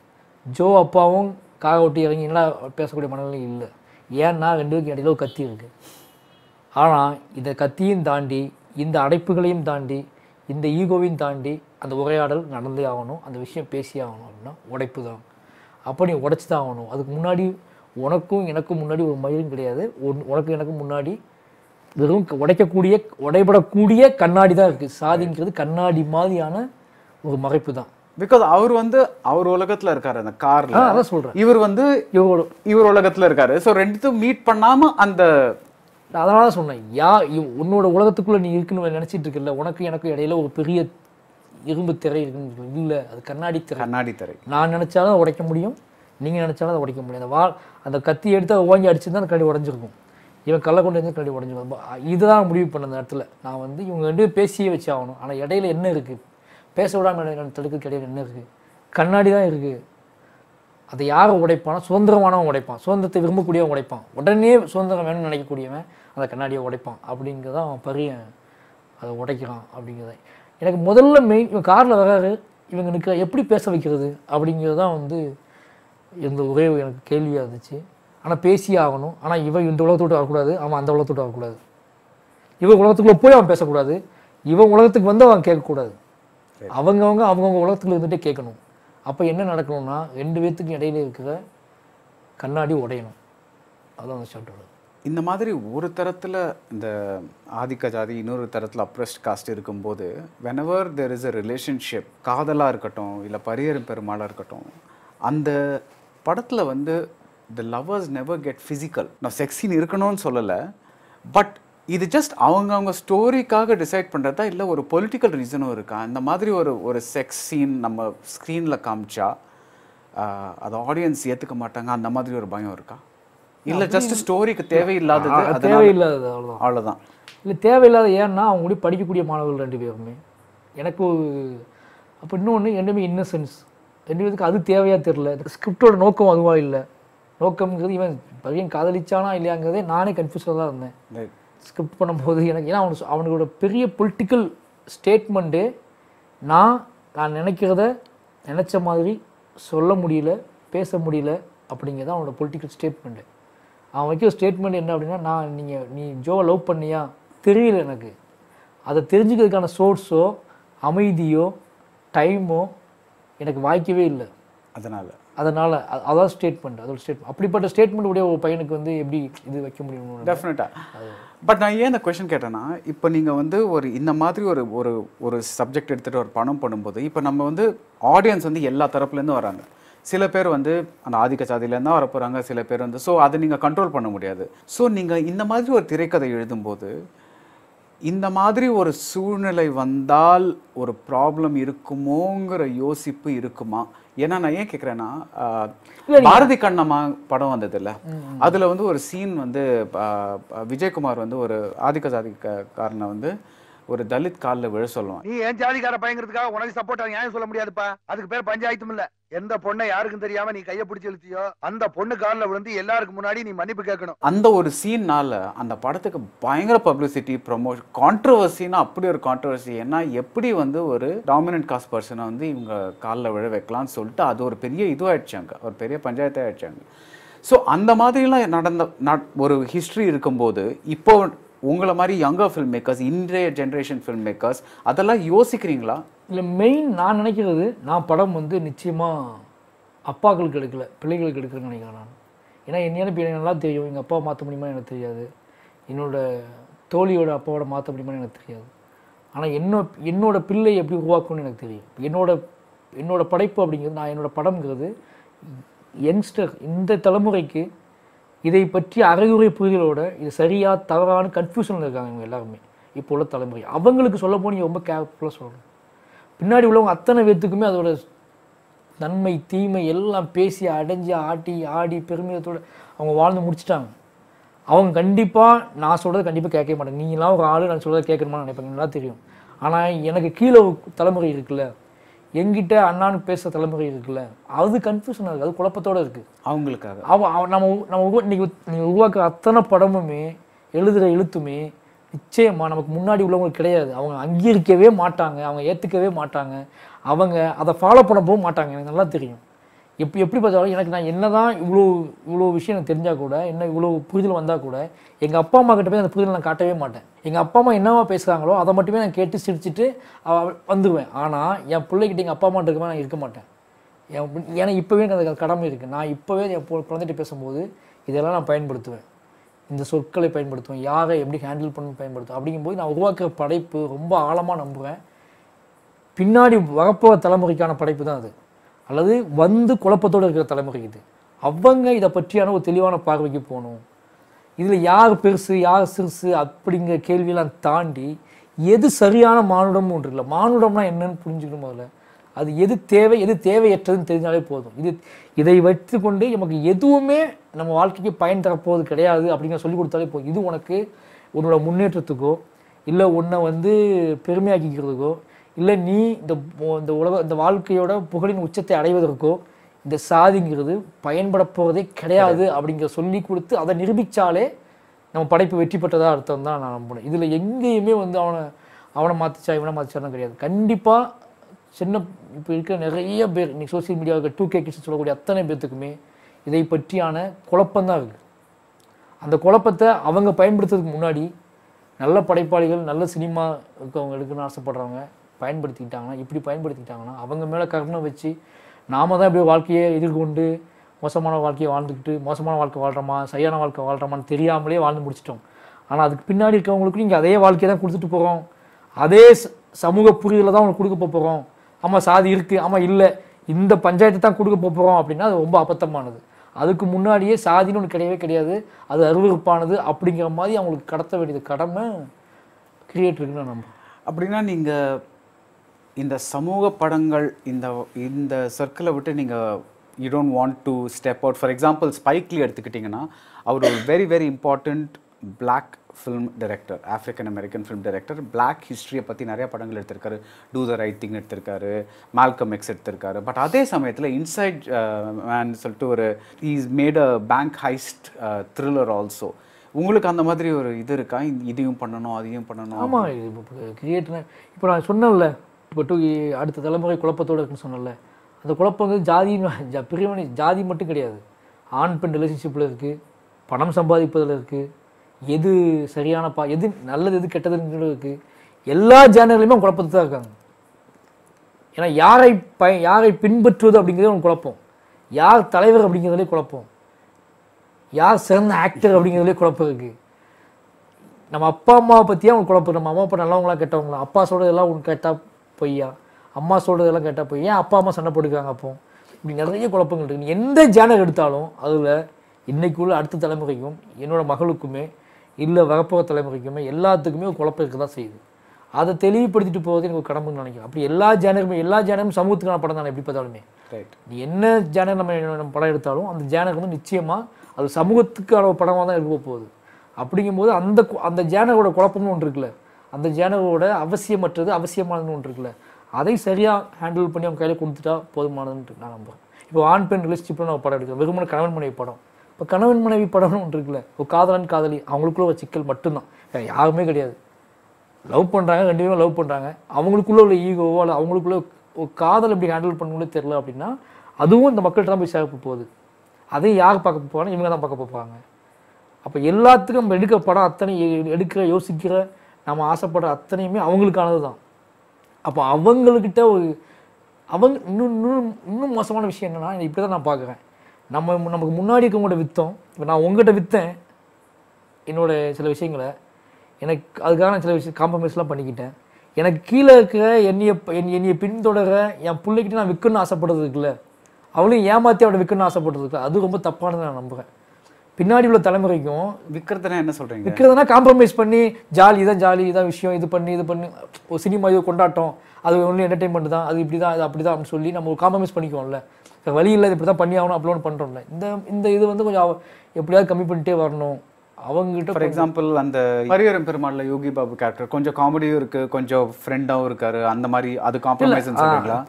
ஜோ அப்பாவும் காக ஒட்டி இறங்கிலாம் பேசக்கூடிய மனநிலை இல்லை ஏன்னா ரெண்டு பேருக்கு இடையில ஒரு கத்தி இருக்குது ஆனால் இந்த கத்தியும் தாண்டி இந்த அடைப்புகளையும் தாண்டி இந்த ஈகோவையும் தாண்டி அந்த உரையாடல் நடந்தே ஆகணும் அந்த விஷயம் பேசி ஆகணும் அப்படின்னா உடைப்பு தான் அப்போ நீ உடைச்சி தான் ஆகணும் அதுக்கு முன்னாடி உனக்கும் எனக்கும் முன்னாடி ஒரு மயிலும் கிடையாது ஒன் உனக்கும் எனக்கும் முன்னாடி வெறும் உடைக்கக்கூடிய உடைபடக்கூடிய கண்ணாடி தான் இருக்குது சாதிங்கிறது கண்ணாடி மாதிரியான ஒரு மறைப்பு தான் பிகாஸ் அவர் வந்து அவர் உலகத்துல இருக்காரு அந்த கார்ல அதான் சொல்றேன் இவர் வந்து இவர் உலகத்துல இருக்காரு ஸோ ரெண்டுத்தையும் மீட் பண்ணாம அந்த அதனால தான் சொன்னேன் யா உன்னோட உலகத்துக்குள்ள நீ இருக்குன்னு நினைச்சிட்டு இருக்கல உனக்கு எனக்கு இடையில ஒரு பெரிய இரும்பு திரை இருக்குன்னு இல்லை அது கண்ணாடி திரை கண்ணாடி திரை நான் நினைச்சாலும் உடைக்க முடியும் நீங்கள் நினச்சாலும் அதை உடைக்க முடியும் அந்த வா அந்த கத்தி எடுத்து அதை ஓங்கி அடிச்சிருந்தா அந்த கடி உடஞ்சிருக்கும் இவன் கல்லை கொண்டு வந்து கண்ணாடி உடஞ்சிருக்கும் இதுதான் முடிவு பண்ண அந்த இடத்துல நான் வந்து இவங்க ரெண்டு பேசியே வச்சு ஆகணும் ஆனால் இடையில என்ன இருக்குது பேச விடாமல் தடுக்க கிடையாது என்ன இருக்குது கண்ணாடி தான் இருக்குது அதை யார் உடைப்பானோ சுதந்திரமானவன் உடைப்பான் சுதந்திரத்தை விரும்பக்கூடியவன் உடைப்பான் உடனே சுதந்திரம் வேணும்னு நினைக்கக்கூடியவன் அந்த கண்ணாடியை உடைப்பான் அப்படிங்கிறதான் அவன் பரியன் அதை உடைக்கிறான் அப்படிங்கிறத எனக்கு முதல்ல மெயின் இவன் காரில் வராரு நிற்க எப்படி பேச வைக்கிறது அப்படிங்கிறது தான் வந்து இந்த ஒரே எனக்கு கேள்வியாக இருந்துச்சு ஆனால் பேசி ஆகணும் ஆனால் இவன் இந்த உலகத்தோட்டு வரக்கூடாது அவன் அந்த உலகத்தோட்டு வரக்கூடாது இவன் உலகத்துக்குள்ளே போய் அவன் பேசக்கூடாது இவன் உலகத்துக்கு வந்து அவன் கேட்கக்கூடாது அவங்கவுங்க அவங்கவுங்க உலகத்தில் இருந்துகிட்டே கேட்கணும் அப்போ என்ன நடக்கணும்னா ரெண்டு பேர்த்துக்கும் இடையில இருக்கிற கண்ணாடி உடையணும் அதுதான் வந்து சொல்கிறது இந்த மாதிரி ஒரு தரத்தில் இந்த ஆதிக்க ஜாதி இன்னொரு தரத்தில் அப்ரெஸ்ட் காஸ்ட் இருக்கும்போது whenever there is a relationship காதலாக இருக்கட்டும் இல்லை பரியரும் பெருமாளாக இருக்கட்டும் அந்த படத்தில் வந்து the lovers never get physical நான் செக்ஸின் இருக்கணும்னு சொல்லலை பட் இது ஜஸ்ட் அவங்க அவங்க ஸ்டோரிக்காக டிசைட் பண்ணுறதா இல்லை ஒரு பொலிட்டிக்கல் ரீசனும் இருக்கா இந்த மாதிரி ஒரு ஒரு செக்ஸ் சீன் நம்ம ஸ்க்ரீனில் காமிச்சா அது ஆடியன்ஸ் ஏற்றுக்க மாட்டாங்க அந்த மாதிரி ஒரு பயம் இருக்கா இல்லை ஜஸ்ட் ஸ்டோரிக்கு தேவையில்லாதது தேவையில்லாதது அவ்வளோதான் அவ்வளோதான் இல்லை தேவையில்லாத ஏன்னா அவங்க கூட படிக்கக்கூடிய மாணவர்கள் ரெண்டு பேருமே எனக்கு அப்போ இன்னொன்று ரெண்டுமே இன்னசென்ஸ் ரெண்டு பேருக்கு அது தேவையாக தெரில ஸ்கிரிப்டோட நோக்கம் அதுவாக இல்லை நோக்கம்ங்கிறது இவன் பையன் காதலிச்சானா இல்லையாங்கிறதே நானே கன்ஃபியூஸாக தான் இருந்தேன் ஸ்கிரிப்ட் பண்ணும்போது எனக்கு ஏன்னா அவனு அவனோட பெரிய பொலிட்டிக்கல் ஸ்டேட்மெண்ட்டு நான் நான் நினைக்கிறத நினச்ச மாதிரி சொல்ல முடியல பேச முடியல அப்படிங்கிறது அவனோட பொலிட்டிக்கல் ஸ்டேட்மெண்ட்டு அவன் வைக்கிற ஸ்டேட்மெண்ட் என்ன அப்படின்னா நான் நீங்கள் நீ ஜோ லவ் பண்ணியா தெரியல எனக்கு அதை தெரிஞ்சுக்கிறதுக்கான சோர்ஸோ அமைதியோ டைமோ எனக்கு வாய்க்கவே இல்லை அதனால் அதனால் அதான் ஸ்டேட்மெண்ட் அதோட ஸ்டேட் அப்படிப்பட்ட ஸ்டேட்மெண்ட் உடைய ஒரு பையனுக்கு வந்து எப்படி இது வைக்க முடியும் டெஃபினட்டாக பட் நான் ஏன் இந்த கொஷின் கேட்டேன்னா இப்போ நீங்கள் வந்து ஒரு இந்த மாதிரி ஒரு ஒரு ஒரு சப்ஜெக்ட் எடுத்துகிட்டு ஒரு பணம் பண்ணும்போது இப்போ நம்ம வந்து ஆடியன்ஸ் வந்து எல்லா தரப்புலேருந்து வராங்க சில பேர் வந்து அந்த ஆதிக்க சாதியிலேருந்து வர போகிறாங்க சில பேர் வந்து ஸோ அதை நீங்கள் கண்ட்ரோல் பண்ண முடியாது ஸோ நீங்கள் இந்த மாதிரி ஒரு திரைக்கதை எழுதும்போது இந்த மாதிரி ஒரு சூழ்நிலை வந்தால் ஒரு ப்ராப்ளம் இருக்குமோங்கிற யோசிப்பு இருக்குமா ஏன்னா நான் ஏன் கேட்குறேன்னா பாரதி கண்ணம்மா படம் வந்தது இல்லை அதில் வந்து ஒரு சீன் வந்து விஜயகுமார் வந்து ஒரு ஆதிக்க காரணம் வந்து ஒரு தலித் காலில் விழ சொல்லுவான் நீ ஏன் ஜாதிக்கார பயங்கிறதுக்காக உனக்கு சப்போர்ட்டா நியாயம் சொல்ல முடியாதுப்பா அதுக்கு பேர் பஞ்சாயத்தும் இல்ல எந்த பொண்ணை யாருக்கும் தெரியாம நீ கைய பிடிச்சி எழுத்தியோ அந்த பொண்ணு காலில் விழுந்து எல்லாருக்கும் முன்னாடி நீ மன்னிப்பு கேட்கணும் அந்த ஒரு சீன்னால அந்த படத்துக்கு பயங்கர பப்ளிசிட்டி ப்ரொமோஷன் கான்ட்ரவர்சின்னா அப்படி ஒரு கான்ட்ரவர்சி ஏன்னா எப்படி வந்து ஒரு டாமினன்ட் காஸ்ட் பர்சனை வந்து இவங்க காலில் விழ வைக்கலாம்னு சொல்லிட்டு அது ஒரு பெரிய இதுவாகிடுச்சாங்க ஒரு பெரிய பஞ்சாயத்தாக ஆயிடுச்சாங்க ஸோ அந்த மாதிரிலாம் நடந்த ஒரு ஹிஸ்ட்ரி இருக்கும்போது இப்போ உங்களை மாதிரி யங்கர் ஃபில்ம் மேக்கர்ஸ் இன்றைய ஜென்ரேஷன் ஃபில்ம் மேக்கர்ஸ் அதெல்லாம் யோசிக்கிறீங்களா இல்லை மெயின் நான் நினைக்கிறது நான் படம் வந்து நிச்சயமாக அப்பாக்களுக்கு எடுக்கல பிள்ளைகளுக்கு எடுக்கிறேன்னு நினைக்கிறேன் நான் ஏன்னா என்னென்ன பிள்ளை நல்லா தெரியும் எங்கள் அப்பா மாற்ற முடியுமா எனக்கு தெரியாது என்னோட தோழியோட அப்பாவோட மாற்ற முடியுமான்னு எனக்கு தெரியாது ஆனால் என்ன என்னோடய பிள்ளை எப்படி உருவாக்கணும்னு எனக்கு தெரியும் என்னோட என்னோடய படைப்பு அப்படிங்கிறது நான் என்னோடய படம்ங்கிறது யங்ஸ்டர் இந்த தலைமுறைக்கு இதை பற்றி அரையுறை புரிதலோட இது சரியாக தவறான கன்ஃபியூஷனில் இருக்காங்க இவங்க எல்லாருமே இப்போ உள்ள தலைமுறை அவங்களுக்கு சொல்ல போனால் நீங்கள் ரொம்ப கேர்ஃபுல்லாக சொல்லணும் பின்னாடி உள்ளவங்க அத்தனை பேர்த்துக்குமே அதோட நன்மை தீமை எல்லாம் பேசி அடைஞ்சு ஆட்டி ஆடி பெருமிதத்தோடு அவங்க வாழ்ந்து முடிச்சிட்டாங்க அவங்க கண்டிப்பாக நான் சொல்கிறத கண்டிப்பாக கேட்க மாட்டேன் நீங்களாம் ஒரு ஆள் நான் சொல்கிறத கேட்கணுமா நினைப்பாங்க நல்லா தெரியும் ஆனால் எனக்கு கீழே தலைமுறை இருக்குல்ல எங்கிட்ட அண்ணான்னு பேசுகிற தலைமுறை இருக்குல்ல அது கன்ஃபியூஷனாக இருக்குது அது குழப்பத்தோடு இருக்குது அவங்களுக்காக அவன் நம்ம நம்ம உருவா நீங்கள் உருவாக்குற அத்தனை படமுமே எழுதுகிற எழுத்துமே நிச்சயமாக நமக்கு முன்னாடி உள்ளவங்க கிடையாது அவங்க அங்கீகரிக்கவே மாட்டாங்க அவங்க ஏற்றுக்கவே மாட்டாங்க அவங்க அதை ஃபாலோ பண்ண போக மாட்டாங்க எனக்கு நல்லா தெரியும் எப் எப்படி பார்த்தாலும் எனக்கு நான் என்ன தான் இவ்வளோ இவ்வளோ விஷயம் எனக்கு தெரிஞ்சால் கூட என்ன இவ்வளோ புரிதல் வந்தால் கூட எங்கள் அப்பா அம்மா கிட்ட போய் அந்த புரிதல் நான் காட்டவே மாட்டேன் எங்கள் அப்பா அம்மா என்னவா பேசுகிறாங்களோ அதை மட்டுமே நான் கேட்டு சிரிச்சுட்டு வந்துடுவேன் ஆனால் என் பிள்ளைகிட்ட எங்கள் அப்பா அம்மா இருக்க நான் இருக்க மாட்டேன் ஏன்னா இப்போவே எனக்கு அந்த கடமை இருக்குது நான் இப்போவே என் குழந்தைகிட்ட பேசும்போது இதெல்லாம் நான் பயன்படுத்துவேன் இந்த சொற்களை பயன்படுத்துவேன் யாரை எப்படி ஹேண்டில் பண்ணணும் பயன்படுத்தும் அப்படிங்கும்போது நான் உருவாக்குற படைப்பு ரொம்ப ஆழமாக நம்புவேன் பின்னாடி வரப்போகிற தலைமுறைக்கான படைப்பு தான் அது அல்லது வந்து குழப்பத்தோடு இருக்கிற தலைமுறை இது அவங்க இதை பற்றியான ஒரு தெளிவான பார்வைக்கு போகணும் இதில் யார் பெருசு யார் சிறுசு அப்படிங்கிற கேள்வியெல்லாம் தாண்டி எது சரியான மானுடம் ஒன்று இல்லை மானுடம்னா என்னன்னு புரிஞ்சுக்கணும் அதில் அது எது தேவை எது தேவையற்றதுன்னு தெரிஞ்சாலே போதும் இது இதை வைத்து கொண்டு நமக்கு எதுவுமே நம்ம வாழ்க்கைக்கு பயன் தரப்போவது கிடையாது அப்படிங்கிற சொல்லிக் கொடுத்தாலே போதும் இது உனக்கு உன்னோட முன்னேற்றத்துக்கோ இல்லை உன்னை வந்து பெருமையாக்கிக்கிறதுக்கோ இல்லை நீ இந்த இந்த உலக இந்த வாழ்க்கையோட புகழின் உச்சத்தை அடைவதற்கோ இந்த சாதிங்கிறது பயன்பட போகிறதே கிடையாது அப்படிங்கிற சொல்லி கொடுத்து அதை நிரூபித்தாலே நம்ம படைப்பு வெற்றி பெற்றதாக அர்த்தம் தான் நான் நம்பினேன் இதில் எங்கேயுமே வந்து அவனை அவனை மாற்றிச்சா இவனை மாற்றிச்சான்னு கிடையாது கண்டிப்பாக சின்ன இப்போ இருக்கிற நிறைய பேர் இன்றைக்கி சோசியல் மீடியாவில் டூ கே கிட்ஸ் சொல்லக்கூடிய அத்தனை பேர்த்துக்குமே இதை பற்றியான குழப்பம்தான் இருக்குது அந்த குழப்பத்தை அவங்க பயன்படுத்துறதுக்கு முன்னாடி நல்ல படைப்பாளிகள் நல்ல சினிமா இருக்கவங்க எடுக்கணும்னு ஆசைப்படுறவங்க பயன்படுத்திக்கிட்டாங்கன்னா இப்படி பயன்படுத்திக்கிட்டாங்கன்னா அவங்க மேலே கருணை வச்சு நாம் தான் இப்படி வாழ்க்கையை எதிர்கொண்டு மோசமான வாழ்க்கையை வாழ்ந்துக்கிட்டு மோசமான வாழ்க்கை வாழ்கிறோமா சரியான வாழ்க்கை வாழ்கிறோமான்னு தெரியாமலே வாழ்ந்து முடிச்சிட்டோம் ஆனால் அதுக்கு பின்னாடி இருக்கவங்களுக்கும் நீங்கள் அதே வாழ்க்கையை தான் கொடுத்துட்டு போகிறோம் அதே சமூக புரிதலை தான் உங்களுக்கு கொடுக்க போகிறோம் ஆமாம் சாதி இருக்குது ஆமாம் இல்லை இந்த பஞ்சாயத்து தான் கொடுக்க போகிறோம் அப்படின்னா அது ரொம்ப அபத்தமானது அதுக்கு முன்னாடியே சாதின்னு ஒன்று கிடையவே கிடையாது அது அருவறுப்பானது அப்படிங்கிற மாதிரி அவங்களுக்கு கடத்த வேண்டியது கடமை கிரியேட் இருக்குன்னு நம்ம அப்படின்னா நீங்கள் இந்த சமூக படங்கள் இந்த இந்த சர்க்கிளை விட்டு நீங்கள் you don't want to step out for example Spike Lee எடுத்துக்கிட்டிங்கன்னா அவர் ஒரு very very important black film director African American film director black ஹிஸ்ட்ரியை பற்றி நிறைய படங்கள் எடுத்திருக்காரு டூ த ரைட் திங் எடுத்திருக்காரு மால்கம் எக்ஸ் எடுத்திருக்காரு பட் அதே சமயத்தில் இன்சைட் மேன் சொல்லிட்டு ஒரு is made a bank heist thriller also உங்களுக்கு அந்த மாதிரி ஒரு இது இருக்கா இதையும் பண்ணணும் அதையும் பண்ணணும் ஆமாம் இப்போ கிரியேட்டர் இப்போ நான் சொன்னேன்ல இப்போ டூ அடுத்த தலைமுறை குழப்பத்தோடு இருக்குன்னு சொன்னல அந்த குழப்பம் வந்து ஜாதி பிரிவினை ஜாதி மட்டும் கிடையாது ஆண் பெண் ரிலேஷன்ஷிப்பில் இருக்குது பணம் சம்பாதிப்பதில் இருக்குது எது சரியான பா எது நல்லது எது கெட்டதுன்னு இருக்குது எல்லா ஜேனர்லையுமே அவங்க குழப்பத்து தான் இருக்காங்க ஏன்னா யாரை ப யாரை பின்பற்றுவது அப்படிங்கிறதே அவங்க குழப்பம் யார் தலைவர் அப்படிங்கிறதுலே குழப்பம் யார் சிறந்த ஆக்டர் அப்படிங்கிறதுலே குழப்பம் இருக்குது நம்ம அப்பா அம்மாவை பற்றியே அவங்க குழப்பம் நம்ம அம்மா அப்பா நல்லவங்களா கெட்டவங்களா அப்பா சொல்கிறதெல்லாம் எல்லாம் உனக்கு பொய்யா அம்மா சொல்கிறதெல்லாம் கேட்டால் பொய்யா ஏன் அப்பா அம்மா சண்டை போட்டுக்காங்க அப்போ இப்படி நிறைய குழப்பங்கள் இருக்குது நீ எந்த ஜேனல் எடுத்தாலும் அதில் இன்றைக்குள்ள அடுத்த தலைமுறைக்கும் என்னோடய மகளுக்குமே இல்லை வகப்பக தலைமுறைக்குமே எல்லாத்துக்குமே ஒரு குழப்பம் இருக்க தான் செய்யுது அதை தெளிவுபடுத்திட்டு போவது எனக்கு ஒரு கடமைன்னு நினைக்கிறேன் அப்படி எல்லா ஜேனகமும் எல்லா ஜேனகமும் சமூகத்துக்கான படம் தானே எப்படி பார்த்தாலுமே ரைட் நீ என்ன ஜேனர் நம்ம படம் எடுத்தாலும் அந்த ஜேனகம் வந்து நிச்சயமாக அது சமூகத்துக்கான படமாக தான் இருக்க போகுது அப்படிங்கும்போது அந்த அந்த ஜேனரோட குழப்பம்னு ஒன்று இருக்குல்ல அந்த ஜேனரோட அவசியமற்றது அவசியமானதுன்னு ஒன்று இருக்குல்ல அதை சரியாக ஹேண்டில் பண்ணி அவங்க கையில் கொடுத்துட்டா போதுமானதுன்ட்டு நான் நம்புகிறேன் இப்போ ஆண் பெண் ரிலேஷன்ஷிப்பில் நம்ம படம் எடுக்கிறோம் வெகுமான கணவன் மனைவி படம் இப்போ கணவன் மனைவி படம்னு ஒன்று இருக்குல்ல இப்போ காதலன் காதலி அவங்களுக்குள்ள ஒரு சிக்கல் மட்டும்தான் யாருமே கிடையாது லவ் பண்ணுறாங்க ரெண்டு பேரும் லவ் பண்ணுறாங்க அவங்களுக்குள்ள உள்ள ஈகோவோ இல்லை அவங்களுக்குள்ள ஒரு காதல் எப்படி ஹேண்டில் பண்ணணும்னு தெரில அப்படின்னா அதுவும் இந்த மக்கள்கிட்ட தான் போய் சேர்க்க போகுது அதையும் யார் பார்க்க போவாங்க இவங்க தான் பார்க்க போவாங்க அப்போ எல்லாத்துக்கும் நம்ம எடுக்கிற படம் அத்தனை எடுக்கிற யோசிக்கிற நம்ம ஆசைப்படுற அத்தனையுமே அவங்களுக்கானது தான் அப்போ அவங்கக்கிட்ட ஒரு அவங்க இன்னும் இன்னும் இன்னும் மோசமான விஷயம் என்னென்னா இப்படி தான் நான் பார்க்குறேன் நம்ம நமக்கு முன்னாடி இருக்கவங்கள்ட்ட விற்றோம் இப்போ நான் உங்கள்கிட்ட விற்றேன் என்னோடய சில விஷயங்களை எனக்கு அதுக்காக நான் சில விஷயம் காம்ப்ரமைஸ்லாம் பண்ணிக்கிட்டேன் எனக்கு கீழே இருக்கிற என்னைய என் என்னைய பின்தொடர என் பிள்ளைக்கிட்ட நான் விற்கணும்னு ஆசைப்படுறதுக்குல்ல அவளையும் ஏமாற்றி அவளை விற்கணும்னு ஆசைப்படுறதுக்குல்ல அது ரொம்ப தப்பானதை நான் நம்புகிறேன் பின்னாடி உள்ள தலைமுறைக்கும் விற்கிறதுனா என்ன சொல்றேன் விற்கிறதுனா காம்ப்ரமைஸ் பண்ணி ஜாலி இதான் ஜாலி இதான் விஷயம் இது பண்ணி இது பண்ணி ஒரு சினிமா இது கொண்டாட்டம் அது ஒன்லி என்டர்டைன்மெண்ட் தான் அது இப்படி தான் அது அப்படி தான் அப்படின்னு சொல்லி நம்ம காம்ப்ரமைஸ் பண்ணிக்குவோம்ல வழி இல்லை இப்படி தான் பண்ணி ஆகணும் அப்லோட் பண்ணுறோம்ல இந்த இந்த இது வந்து கொஞ்சம் எப்படியாவது கம்மி பண்ணிட்டே வரணும் அவங்ககிட்ட ஃபார் எக்ஸாம்பிள் அந்த பரிகரம் பெருமாள்ல யோகி பாபு கேரக்டர் கொஞ்சம் காமெடியும் இருக்கு கொஞ்சம் ஃப்ரெண்டாகவும் இருக்காரு அந்த மாதிரி அது காம்ப்ரமைஸ்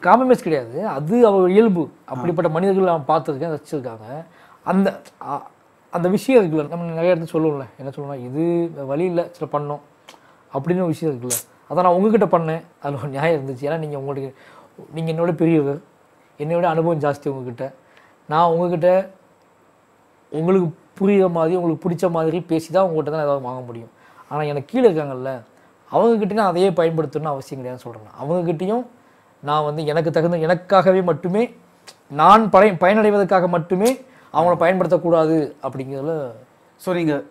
காம்ப்ரமைஸ் கிடையாது அது அவர் இயல்பு அப்படிப்பட்ட மனிதர்கள் அவன் பார்த்துருக்கேன் வச்சிருக்காங்க அந்த அந்த விஷயம் இருக்குல்ல நம்ம நிறைய இடத்துல சொல்லுவோம்ல என்ன சொல்லணும் இது வழி இல்லை சில பண்ணோம் அப்படின்னு ஒரு விஷயம் இருக்குல்ல அதான் நான் உங்ககிட்ட பண்ணேன் அதில் ஒரு நியாயம் இருந்துச்சு ஏன்னா நீங்கள் உங்களுக்கு நீங்கள் என்னோட பெரியவர் என்னோட அனுபவம் ஜாஸ்தி உங்ககிட்ட நான் உங்ககிட்ட உங்களுக்கு புரிகிற மாதிரி உங்களுக்கு பிடிச்ச மாதிரி பேசி தான் உங்கள்கிட்ட தான் ஏதாவது வாங்க முடியும் ஆனால் எனக்கு கீழே இருக்காங்கல்ல நான் அதையே பயன்படுத்தணும்னு அவசியம் கிடையாது சொல்கிறேன் அவங்கக்கிட்டேயும் நான் வந்து எனக்கு தகுந்த எனக்காகவே மட்டுமே நான் பய பயனடைவதற்காக மட்டுமே அவங்கள பயன்படுத்தக்கூடாது அப்படிங்கிறதுல ஸோ நீங்கள்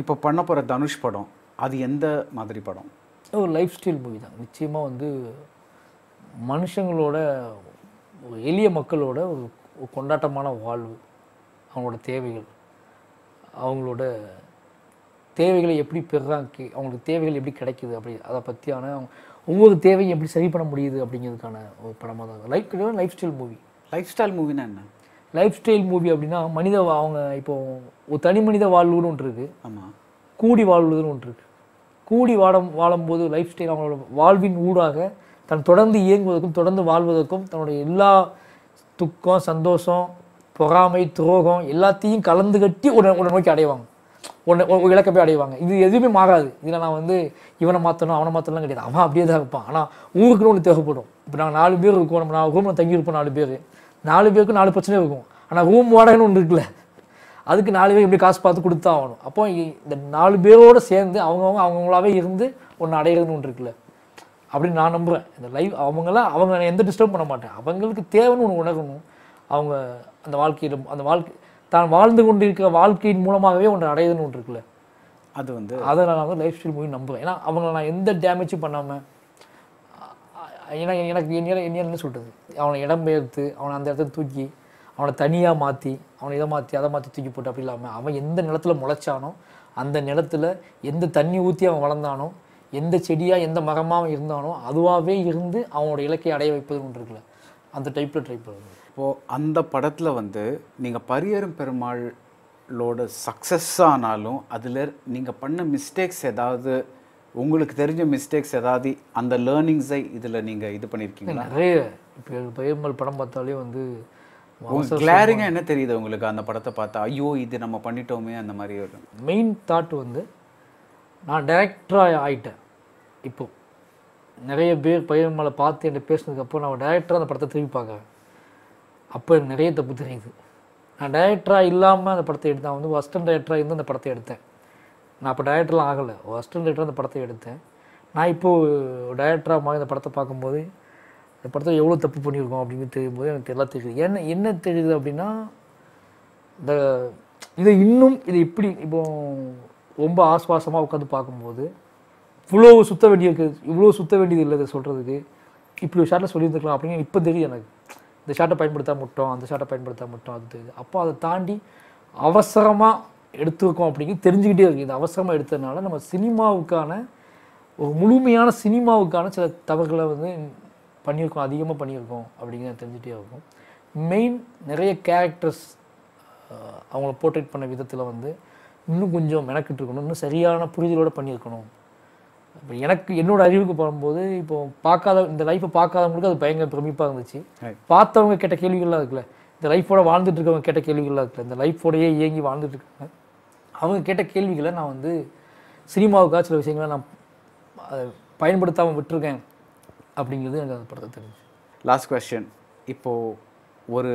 இப்போ பண்ண போகிற தனுஷ் படம் அது எந்த மாதிரி படம் ஒரு லைஃப் ஸ்டைல் மூவி தான் நிச்சயமாக வந்து மனுஷங்களோட எளிய மக்களோட ஒரு கொண்டாட்டமான வாழ்வு அவங்களோட தேவைகள் அவங்களோட தேவைகளை எப்படி பெறாங்க அவங்களுக்கு தேவைகள் எப்படி கிடைக்குது அப்படி அதை பற்றியான ஒவ்வொரு தேவையும் எப்படி சரி பண்ண முடியுது அப்படிங்கிறதுக்கான ஒரு படமாக தான் life lifestyle movie lifestyle மூவினா என்ன லைஃப் ஸ்டைல் மூவி அப்படின்னா மனித அவங்க இப்போது ஒரு தனி மனித வாழ்வுன்னு ஒன்று இருக்குது ஆமாம் கூடி வாழ்வுன்னு ஒன்று இருக்குது கூடி வாழம் வாழும்போது லைஃப் ஸ்டைல் அவங்களோட வாழ்வின் ஊடாக தன் தொடர்ந்து இயங்குவதற்கும் தொடர்ந்து வாழ்வதற்கும் தன்னுடைய எல்லா துக்கம் சந்தோஷம் பொறாமை துரோகம் எல்லாத்தையும் கலந்து கட்டி உடன் உடனே நோக்கி அடைவாங்க ஒன்று ஒரு இலக்க போய் அடைவாங்க இது எதுவுமே மாறாது இதில் நான் வந்து இவனை மாற்றணும் அவனை மாற்றலாம் கிடையாது அவன் அப்படியே தான் இருப்பான் ஆனால் ஊருக்குன்னு ஒன்று தேவைப்படும் இப்போ நாங்கள் நாலு பேர் இருக்கோம் நம்ம நான் ரூமில் தங்கியிருப்போம் நாலு பேர் நாலு பேருக்கும் நாலு பிரச்சனையும் இருக்கும் ஆனால் ரூம் வாடகைன்னு ஒன்று இருக்குல்ல அதுக்கு நாலு பேர் இப்படி காசு பார்த்து கொடுத்தா ஆகணும் அப்போ இந்த நாலு பேரோடு சேர்ந்து அவங்கவுங்க அவங்கவுங்களாவே இருந்து ஒன்று அடையிறதுன்னு ஒன்று இருக்குல்ல அப்படின்னு நான் நம்புகிறேன் இந்த லைஃப் அவங்களாம் அவங்க எந்த டிஸ்டர்ப் பண்ண மாட்டேன் அவங்களுக்கு தேவைன்னு ஒன்று உணரணும் அவங்க அந்த வாழ்க்கையில் அந்த வாழ்க்கை தான் வாழ்ந்து கொண்டு இருக்கிற வாழ்க்கையின் மூலமாகவே ஒன்று அடையுதுன்னு ஒன்று இருக்குல்ல அது வந்து அதை நான் வந்து லைஃப் ஸ்டைல் மூவி நம்புவேன் ஏன்னா அவங்கள நான் எந்த டேமேஜும் பண்ணாமல் எனக்கு எனக்கு என்ன என்ன சொல்கிறது அவனை இடம்பெயர்த்து அவனை அந்த இடத்துல தூக்கி அவனை தனியாக மாற்றி அவனை இதை மாற்றி அதை மாற்றி தூக்கி போட்டு அப்படி இல்லாமல் அவன் எந்த நிலத்துல முளைச்சானோ அந்த நிலத்தில் எந்த தண்ணி ஊற்றி அவன் வளர்ந்தானோ எந்த செடியாக எந்த மரமாக அவன் இருந்தானோ அதுவாகவே இருந்து அவனோட இலக்கை அடைய வைப்பது ஒன்று இருக்குல்ல அந்த டைப்பில் ட்ரை பண்ணுறது இப்போது அந்த படத்தில் வந்து நீங்கள் பரியரும் பெருமாளோட சக்ஸஸ் ஆனாலும் அதில் நீங்கள் பண்ண மிஸ்டேக்ஸ் ஏதாவது உங்களுக்கு தெரிஞ்ச மிஸ்டேக்ஸ் ஏதாவது அந்த லேர்னிங்ஸை இதில் நீங்கள் இது பண்ணியிருக்கீங்க நிறைய இப்போ பயமல் படம் பார்த்தாலே வந்து கிளாரிங்காக என்ன தெரியுது உங்களுக்கு அந்த படத்தை பார்த்தா ஐயோ இது நம்ம பண்ணிட்டோமே அந்த மாதிரி இருக்கும் மெயின் தாட் வந்து நான் டேரக்டராக ஆகிட்டேன் இப்போ நிறைய பேர் பயிர்மலை பார்த்து என்ன பேசினதுக்கப்புறம் நான் டேரக்டராக அந்த படத்தை திரும்பி பார்க்குறேன் அப்போ எனக்கு நிறைய தப்பு தெரியுது நான் டேரக்டராக இல்லாமல் அந்த படத்தை எடுத்தேன் வந்து ஃபஸ்ட் டேரக்டராக இருந்து அந்த படத்தை எடுத்தேன் நான் இப்போ டேரக்டர்லாம் ஆகலை ஒரு அசிஸ்டன்ட் அந்த படத்தை எடுத்தேன் நான் இப்போது டேரக்டராக மாதிரி இந்த படத்தை பார்க்கும்போது இந்த படத்தில் எவ்வளோ தப்பு பண்ணியிருக்கோம் அப்படின்னு தெரியும்போது எனக்கு எல்லாம் தெரியுது என்ன என்ன தெரியுது அப்படின்னா இந்த இதை இன்னும் இதை இப்படி இப்போ ரொம்ப ஆஸ்வாசமாக உட்காந்து பார்க்கும்போது இவ்வளோ சுற்ற வேண்டியிருக்கு இவ்வளோ சுற்ற வேண்டியது இல்லை இதை சொல்கிறதுக்கு இப்படி ஒரு ஷார்ட்டில் சொல்லியிருந்துக்கலாம் அப்படின்னு இப்போ தெரியும் எனக்கு இந்த ஷார்ட்டை பயன்படுத்த மட்டும் அந்த ஷார்ட்டை பயன்படுத்த மட்டும் அது தெரியுது அப்போ அதை தாண்டி அவசரமாக எடுத்துருக்கோம் அப்படிங்கிறது தெரிஞ்சுக்கிட்டே இருக்குது இது அவசரமாக எடுத்ததுனால நம்ம சினிமாவுக்கான ஒரு முழுமையான சினிமாவுக்கான சில தவறுகளை வந்து பண்ணியிருக்கோம் அதிகமாக பண்ணியிருக்கோம் அப்படிங்கிறத தெரிஞ்சுகிட்டே இருக்கும் மெயின் நிறைய கேரக்டர்ஸ் அவங்கள போர்ட்ரேட் பண்ண விதத்தில் வந்து இன்னும் கொஞ்சம் மெனக்கிட்டு இருக்கணும் இன்னும் சரியான புரிதலோடு பண்ணியிருக்கணும் இப்போ எனக்கு என்னோட அறிவுக்கு போகும்போது இப்போ பார்க்காத இந்த லைஃப்பை பார்க்காதவங்களுக்கு அது பயங்கர பிரமிப்பாக இருந்துச்சு பார்த்தவங்க கேட்ட கேள்விகள்லாம் இருக்குல்ல இந்த லைஃப்போட வாழ்ந்துட்டு இருக்கவங்க கேட்ட கேள்விகளாக இருக்குல்ல இந்த லைஃப்போடையே இயங்கி வாழ்ந்துட்டு இருக்காங்க அவங்க கேட்ட கேள்விகளை நான் வந்து சினிமாவுக்காக சில விஷயங்களை நான் பயன்படுத்தாமல் விட்டுருக்கேன் அப்படிங்கிறது எனக்கு அந்த படத்தை தெரிஞ்சு லாஸ்ட் கொஸ்டின் இப்போது ஒரு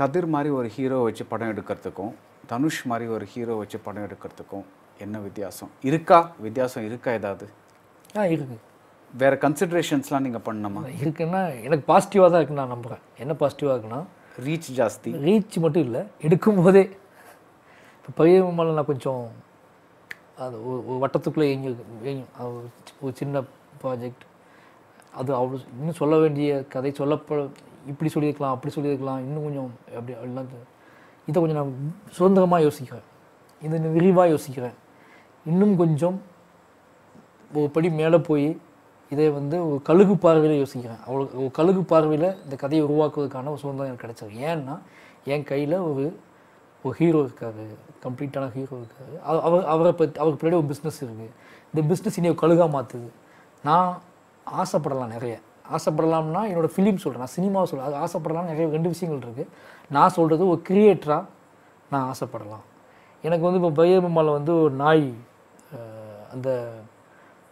கதிர் மாதிரி ஒரு ஹீரோ வச்சு படம் எடுக்கிறதுக்கும் தனுஷ் மாதிரி ஒரு ஹீரோ வச்சு படம் எடுக்கிறதுக்கும் என்ன வித்தியாசம் இருக்கா வித்தியாசம் இருக்கா ஏதாவது ஆ இருக்குது வேறு கன்சிட்ரேஷன்ஸ்லாம் நீங்கள் பண்ணணுமா இருக்குன்னா எனக்கு பாசிட்டிவாக தான் இருக்குன்னு நான் நம்புகிறேன் என்ன பாசிட்டிவாக இருக்குன்னா ரீச் ஜாஸ்தி ரீச் மட்டும் இல்லை எடுக்கும் போதே இப்போ பெரியமலை நான் கொஞ்சம் அது ஒரு வட்டத்துக்குள்ளே எங்கே ஒரு சின்ன ப்ராஜெக்ட் அது அவ்வளோ இன்னும் சொல்ல வேண்டிய கதை சொல்லப்ப இப்படி சொல்லியிருக்கலாம் அப்படி சொல்லியிருக்கலாம் இன்னும் கொஞ்சம் அப்படி எல்லாம் இதை கொஞ்சம் நான் சுதந்திரமாக யோசிக்கிறேன் இதை விரிவாக யோசிக்கிறேன் இன்னும் கொஞ்சம் ஒரு படி மேலே போய் இதை வந்து ஒரு கழுகு பார்வையில் யோசிக்கிறேன் அவளுக்கு ஒரு கழுகு பார்வையில் இந்த கதையை உருவாக்குவதற்கான ஒரு சுதந்திரம் எனக்கு கிடைச்சது ஏன்னா என் கையில் ஒரு ஒரு ஹீரோ இருக்கார் கம்ப்ளீட்டான ஹீரோ இருக்கார் அவர் அவரை பற்றி அவருக்கு பின்னாடி ஒரு பிஸ்னஸ் இருக்குது இந்த பிஸ்னஸ் இனி கழுகாக மாற்றுது நான் ஆசைப்படலாம் நிறைய ஆசைப்படலாம்னா என்னோடய ஃபிலிம் சொல்கிறேன் நான் சினிமாவை சொல்கிறேன் அது ஆசைப்படலாம் நிறைய ரெண்டு விஷயங்கள் இருக்குது நான் சொல்கிறது ஒரு கிரியேட்டராக நான் ஆசைப்படலாம் எனக்கு வந்து இப்போ பைரபம்மாவில் வந்து ஒரு நாய் அந்த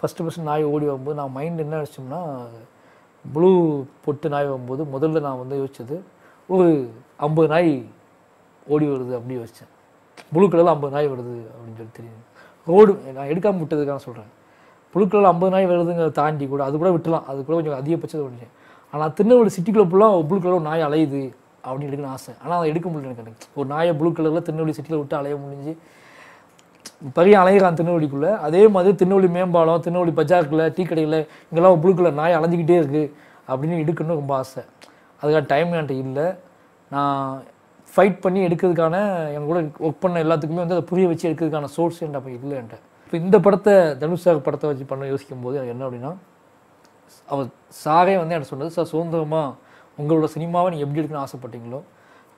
ஃபஸ்ட்டு ஃபஸ்ட்டு நாய் ஓடி வரும்போது நான் மைண்ட் என்ன நினச்சோம்னா ப்ளூ பொட்டு நாய் வரும்போது முதல்ல நான் வந்து யோசித்தது ஒரு ஐம்பது நாய் ஓடி வருது அப்படி யோசித்தேன் ப்ளூ கலரில் ஐம்பது நாய் வருது அப்படின்னு சொல்லி தெரியும் ரோடு நான் எடுக்காமல் விட்டதுக்கான சொல்கிறேன் ப்ளூ கலரில் ஐம்பது நாய் வருதுங்கிறத தாண்டி கூட அது கூட விட்டலாம் அது கூட கொஞ்சம் அதிகபட்சத்தை ஒன்று ஆனால் திருநெல்வேலி சிட்டிக்குள்ளே ஃபுல்லாக ப்ளூ கலர் நாய் அலையுது அப்படின்னு எடுக்கணும்னு ஆசை ஆனால் அதை எடுக்க முடியல எனக்கு ஒரு நாயை ப்ளூ கலரில் திருநெல்வேலி சிட்டியில் விட்டு அலைய முடிஞ்சு பெரிய அலைகிறான் திருநெல்வேலிக்குள்ளே அதே மாதிரி திருநெல்வேலி மேம்பாலம் திருநெல்வேலி பஜார்க்குள்ளே டீ கடையில் இங்கெல்லாம் புழுக்கில் நாய் அலைஞ்சிக்கிட்டே இருக்குது அப்படின்னு எடுக்கணும்னு ரொம்ப ஆசை அதுக்கான டைம் என்கிட்ட இல்லை நான் ஃபைட் பண்ணி எடுக்கிறதுக்கான என் கூட ஒர்க் பண்ண எல்லாத்துக்குமே வந்து அதை புரிய வச்சு எடுக்கிறதுக்கான சோர்ஸ் என்கிட்ட அப்போ இல்லை என்கிட்ட இப்போ இந்த படத்தை தனுஷ் சார் படத்தை வச்சு பண்ண யோசிக்கும் போது என்ன அப்படின்னா அவர் சாரே வந்து என்கிட்ட சொன்னது சார் சுதந்திரமாக உங்களோட சினிமாவை நீங்கள் எப்படி எடுக்கணும்னு ஆசைப்பட்டீங்களோ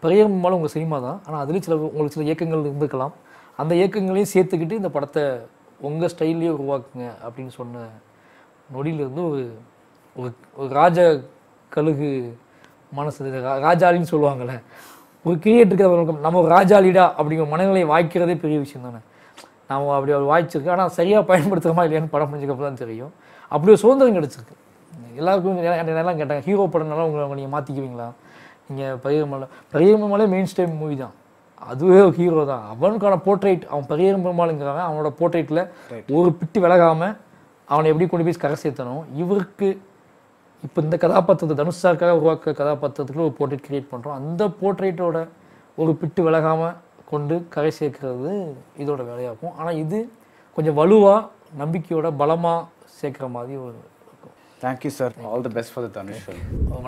பெரிய மேலும் உங்கள் சினிமா தான் ஆனால் அதுலேயும் சில உங்களுக்கு சில இயக்கங்கள் இருந்திருக்கலாம் அந்த இயக்கங்களையும் சேர்த்துக்கிட்டு இந்த படத்தை உங்கள் ஸ்டைல்லையே உருவாக்குங்க அப்படின்னு சொன்ன நொடியிலேருந்து ஒரு ஒரு ராஜ கழுகு மனசு ராஜாலின்னு சொல்லுவாங்கள்ல ஒரு கிரியேட்டருக்கு நம்ம ராஜாலிடா அப்படிங்கிற மனநிலை வாய்க்கிறதே பெரிய விஷயம் தானே நாம் அப்படி அவர் வாய்ச்சிருக்கோம் ஆனால் சரியாக பயன்படுத்துகிறோமா இல்லையான்னு படம் முடிஞ்சதுக்கப்புறம் தான் தெரியும் அப்படி சுதந்திரம் கிடச்சிருக்கு எல்லாருக்கும் என்னெல்லாம் கேட்டாங்க ஹீரோ படம் உங்களை நீங்கள் மாற்றிக்குவீங்களா நீங்கள் பரியமலை பரியமலை மெயின் ஸ்டைம் மூவி தான் அதுவே ஒரு ஹீரோ தான் அவனுக்கான போர்ட்ரேட் அவன் பெரிய பெருமாளுங்கிறவன் அவனோட போர்ட்ரேட்டில் ஒரு பிட்டு விலகாமல் அவனை எப்படி கொண்டு போய் கரை சேர்த்தனும் இவருக்கு இப்போ இந்த கதாபாத்திரத்தை தனுஷ் சாருக்காக உருவாக்க கதாபாத்திரத்துக்குள்ள ஒரு போர்ட்ரேட் கிரியேட் பண்ணுறோம் அந்த போர்ட்ரேட்டோட ஒரு பிட்டு விலகாமல் கொண்டு கரை சேர்க்கறது இதோட வேலையாகும் ஆனால் இது கொஞ்சம் வலுவாக நம்பிக்கையோட பலமாக சேர்க்குற மாதிரி ஒரு இருக்கும் thank you sir all the best for Dhanush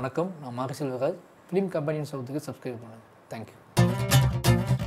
வணக்கம் நான் மாரி செல்வராஜ் ஃபிலிம் கம்பெனின்னு சொல்கிறதுக்கு சப்ஸ்கிரைப் பண்ணுங்கள் தேங்க்யூ Bye.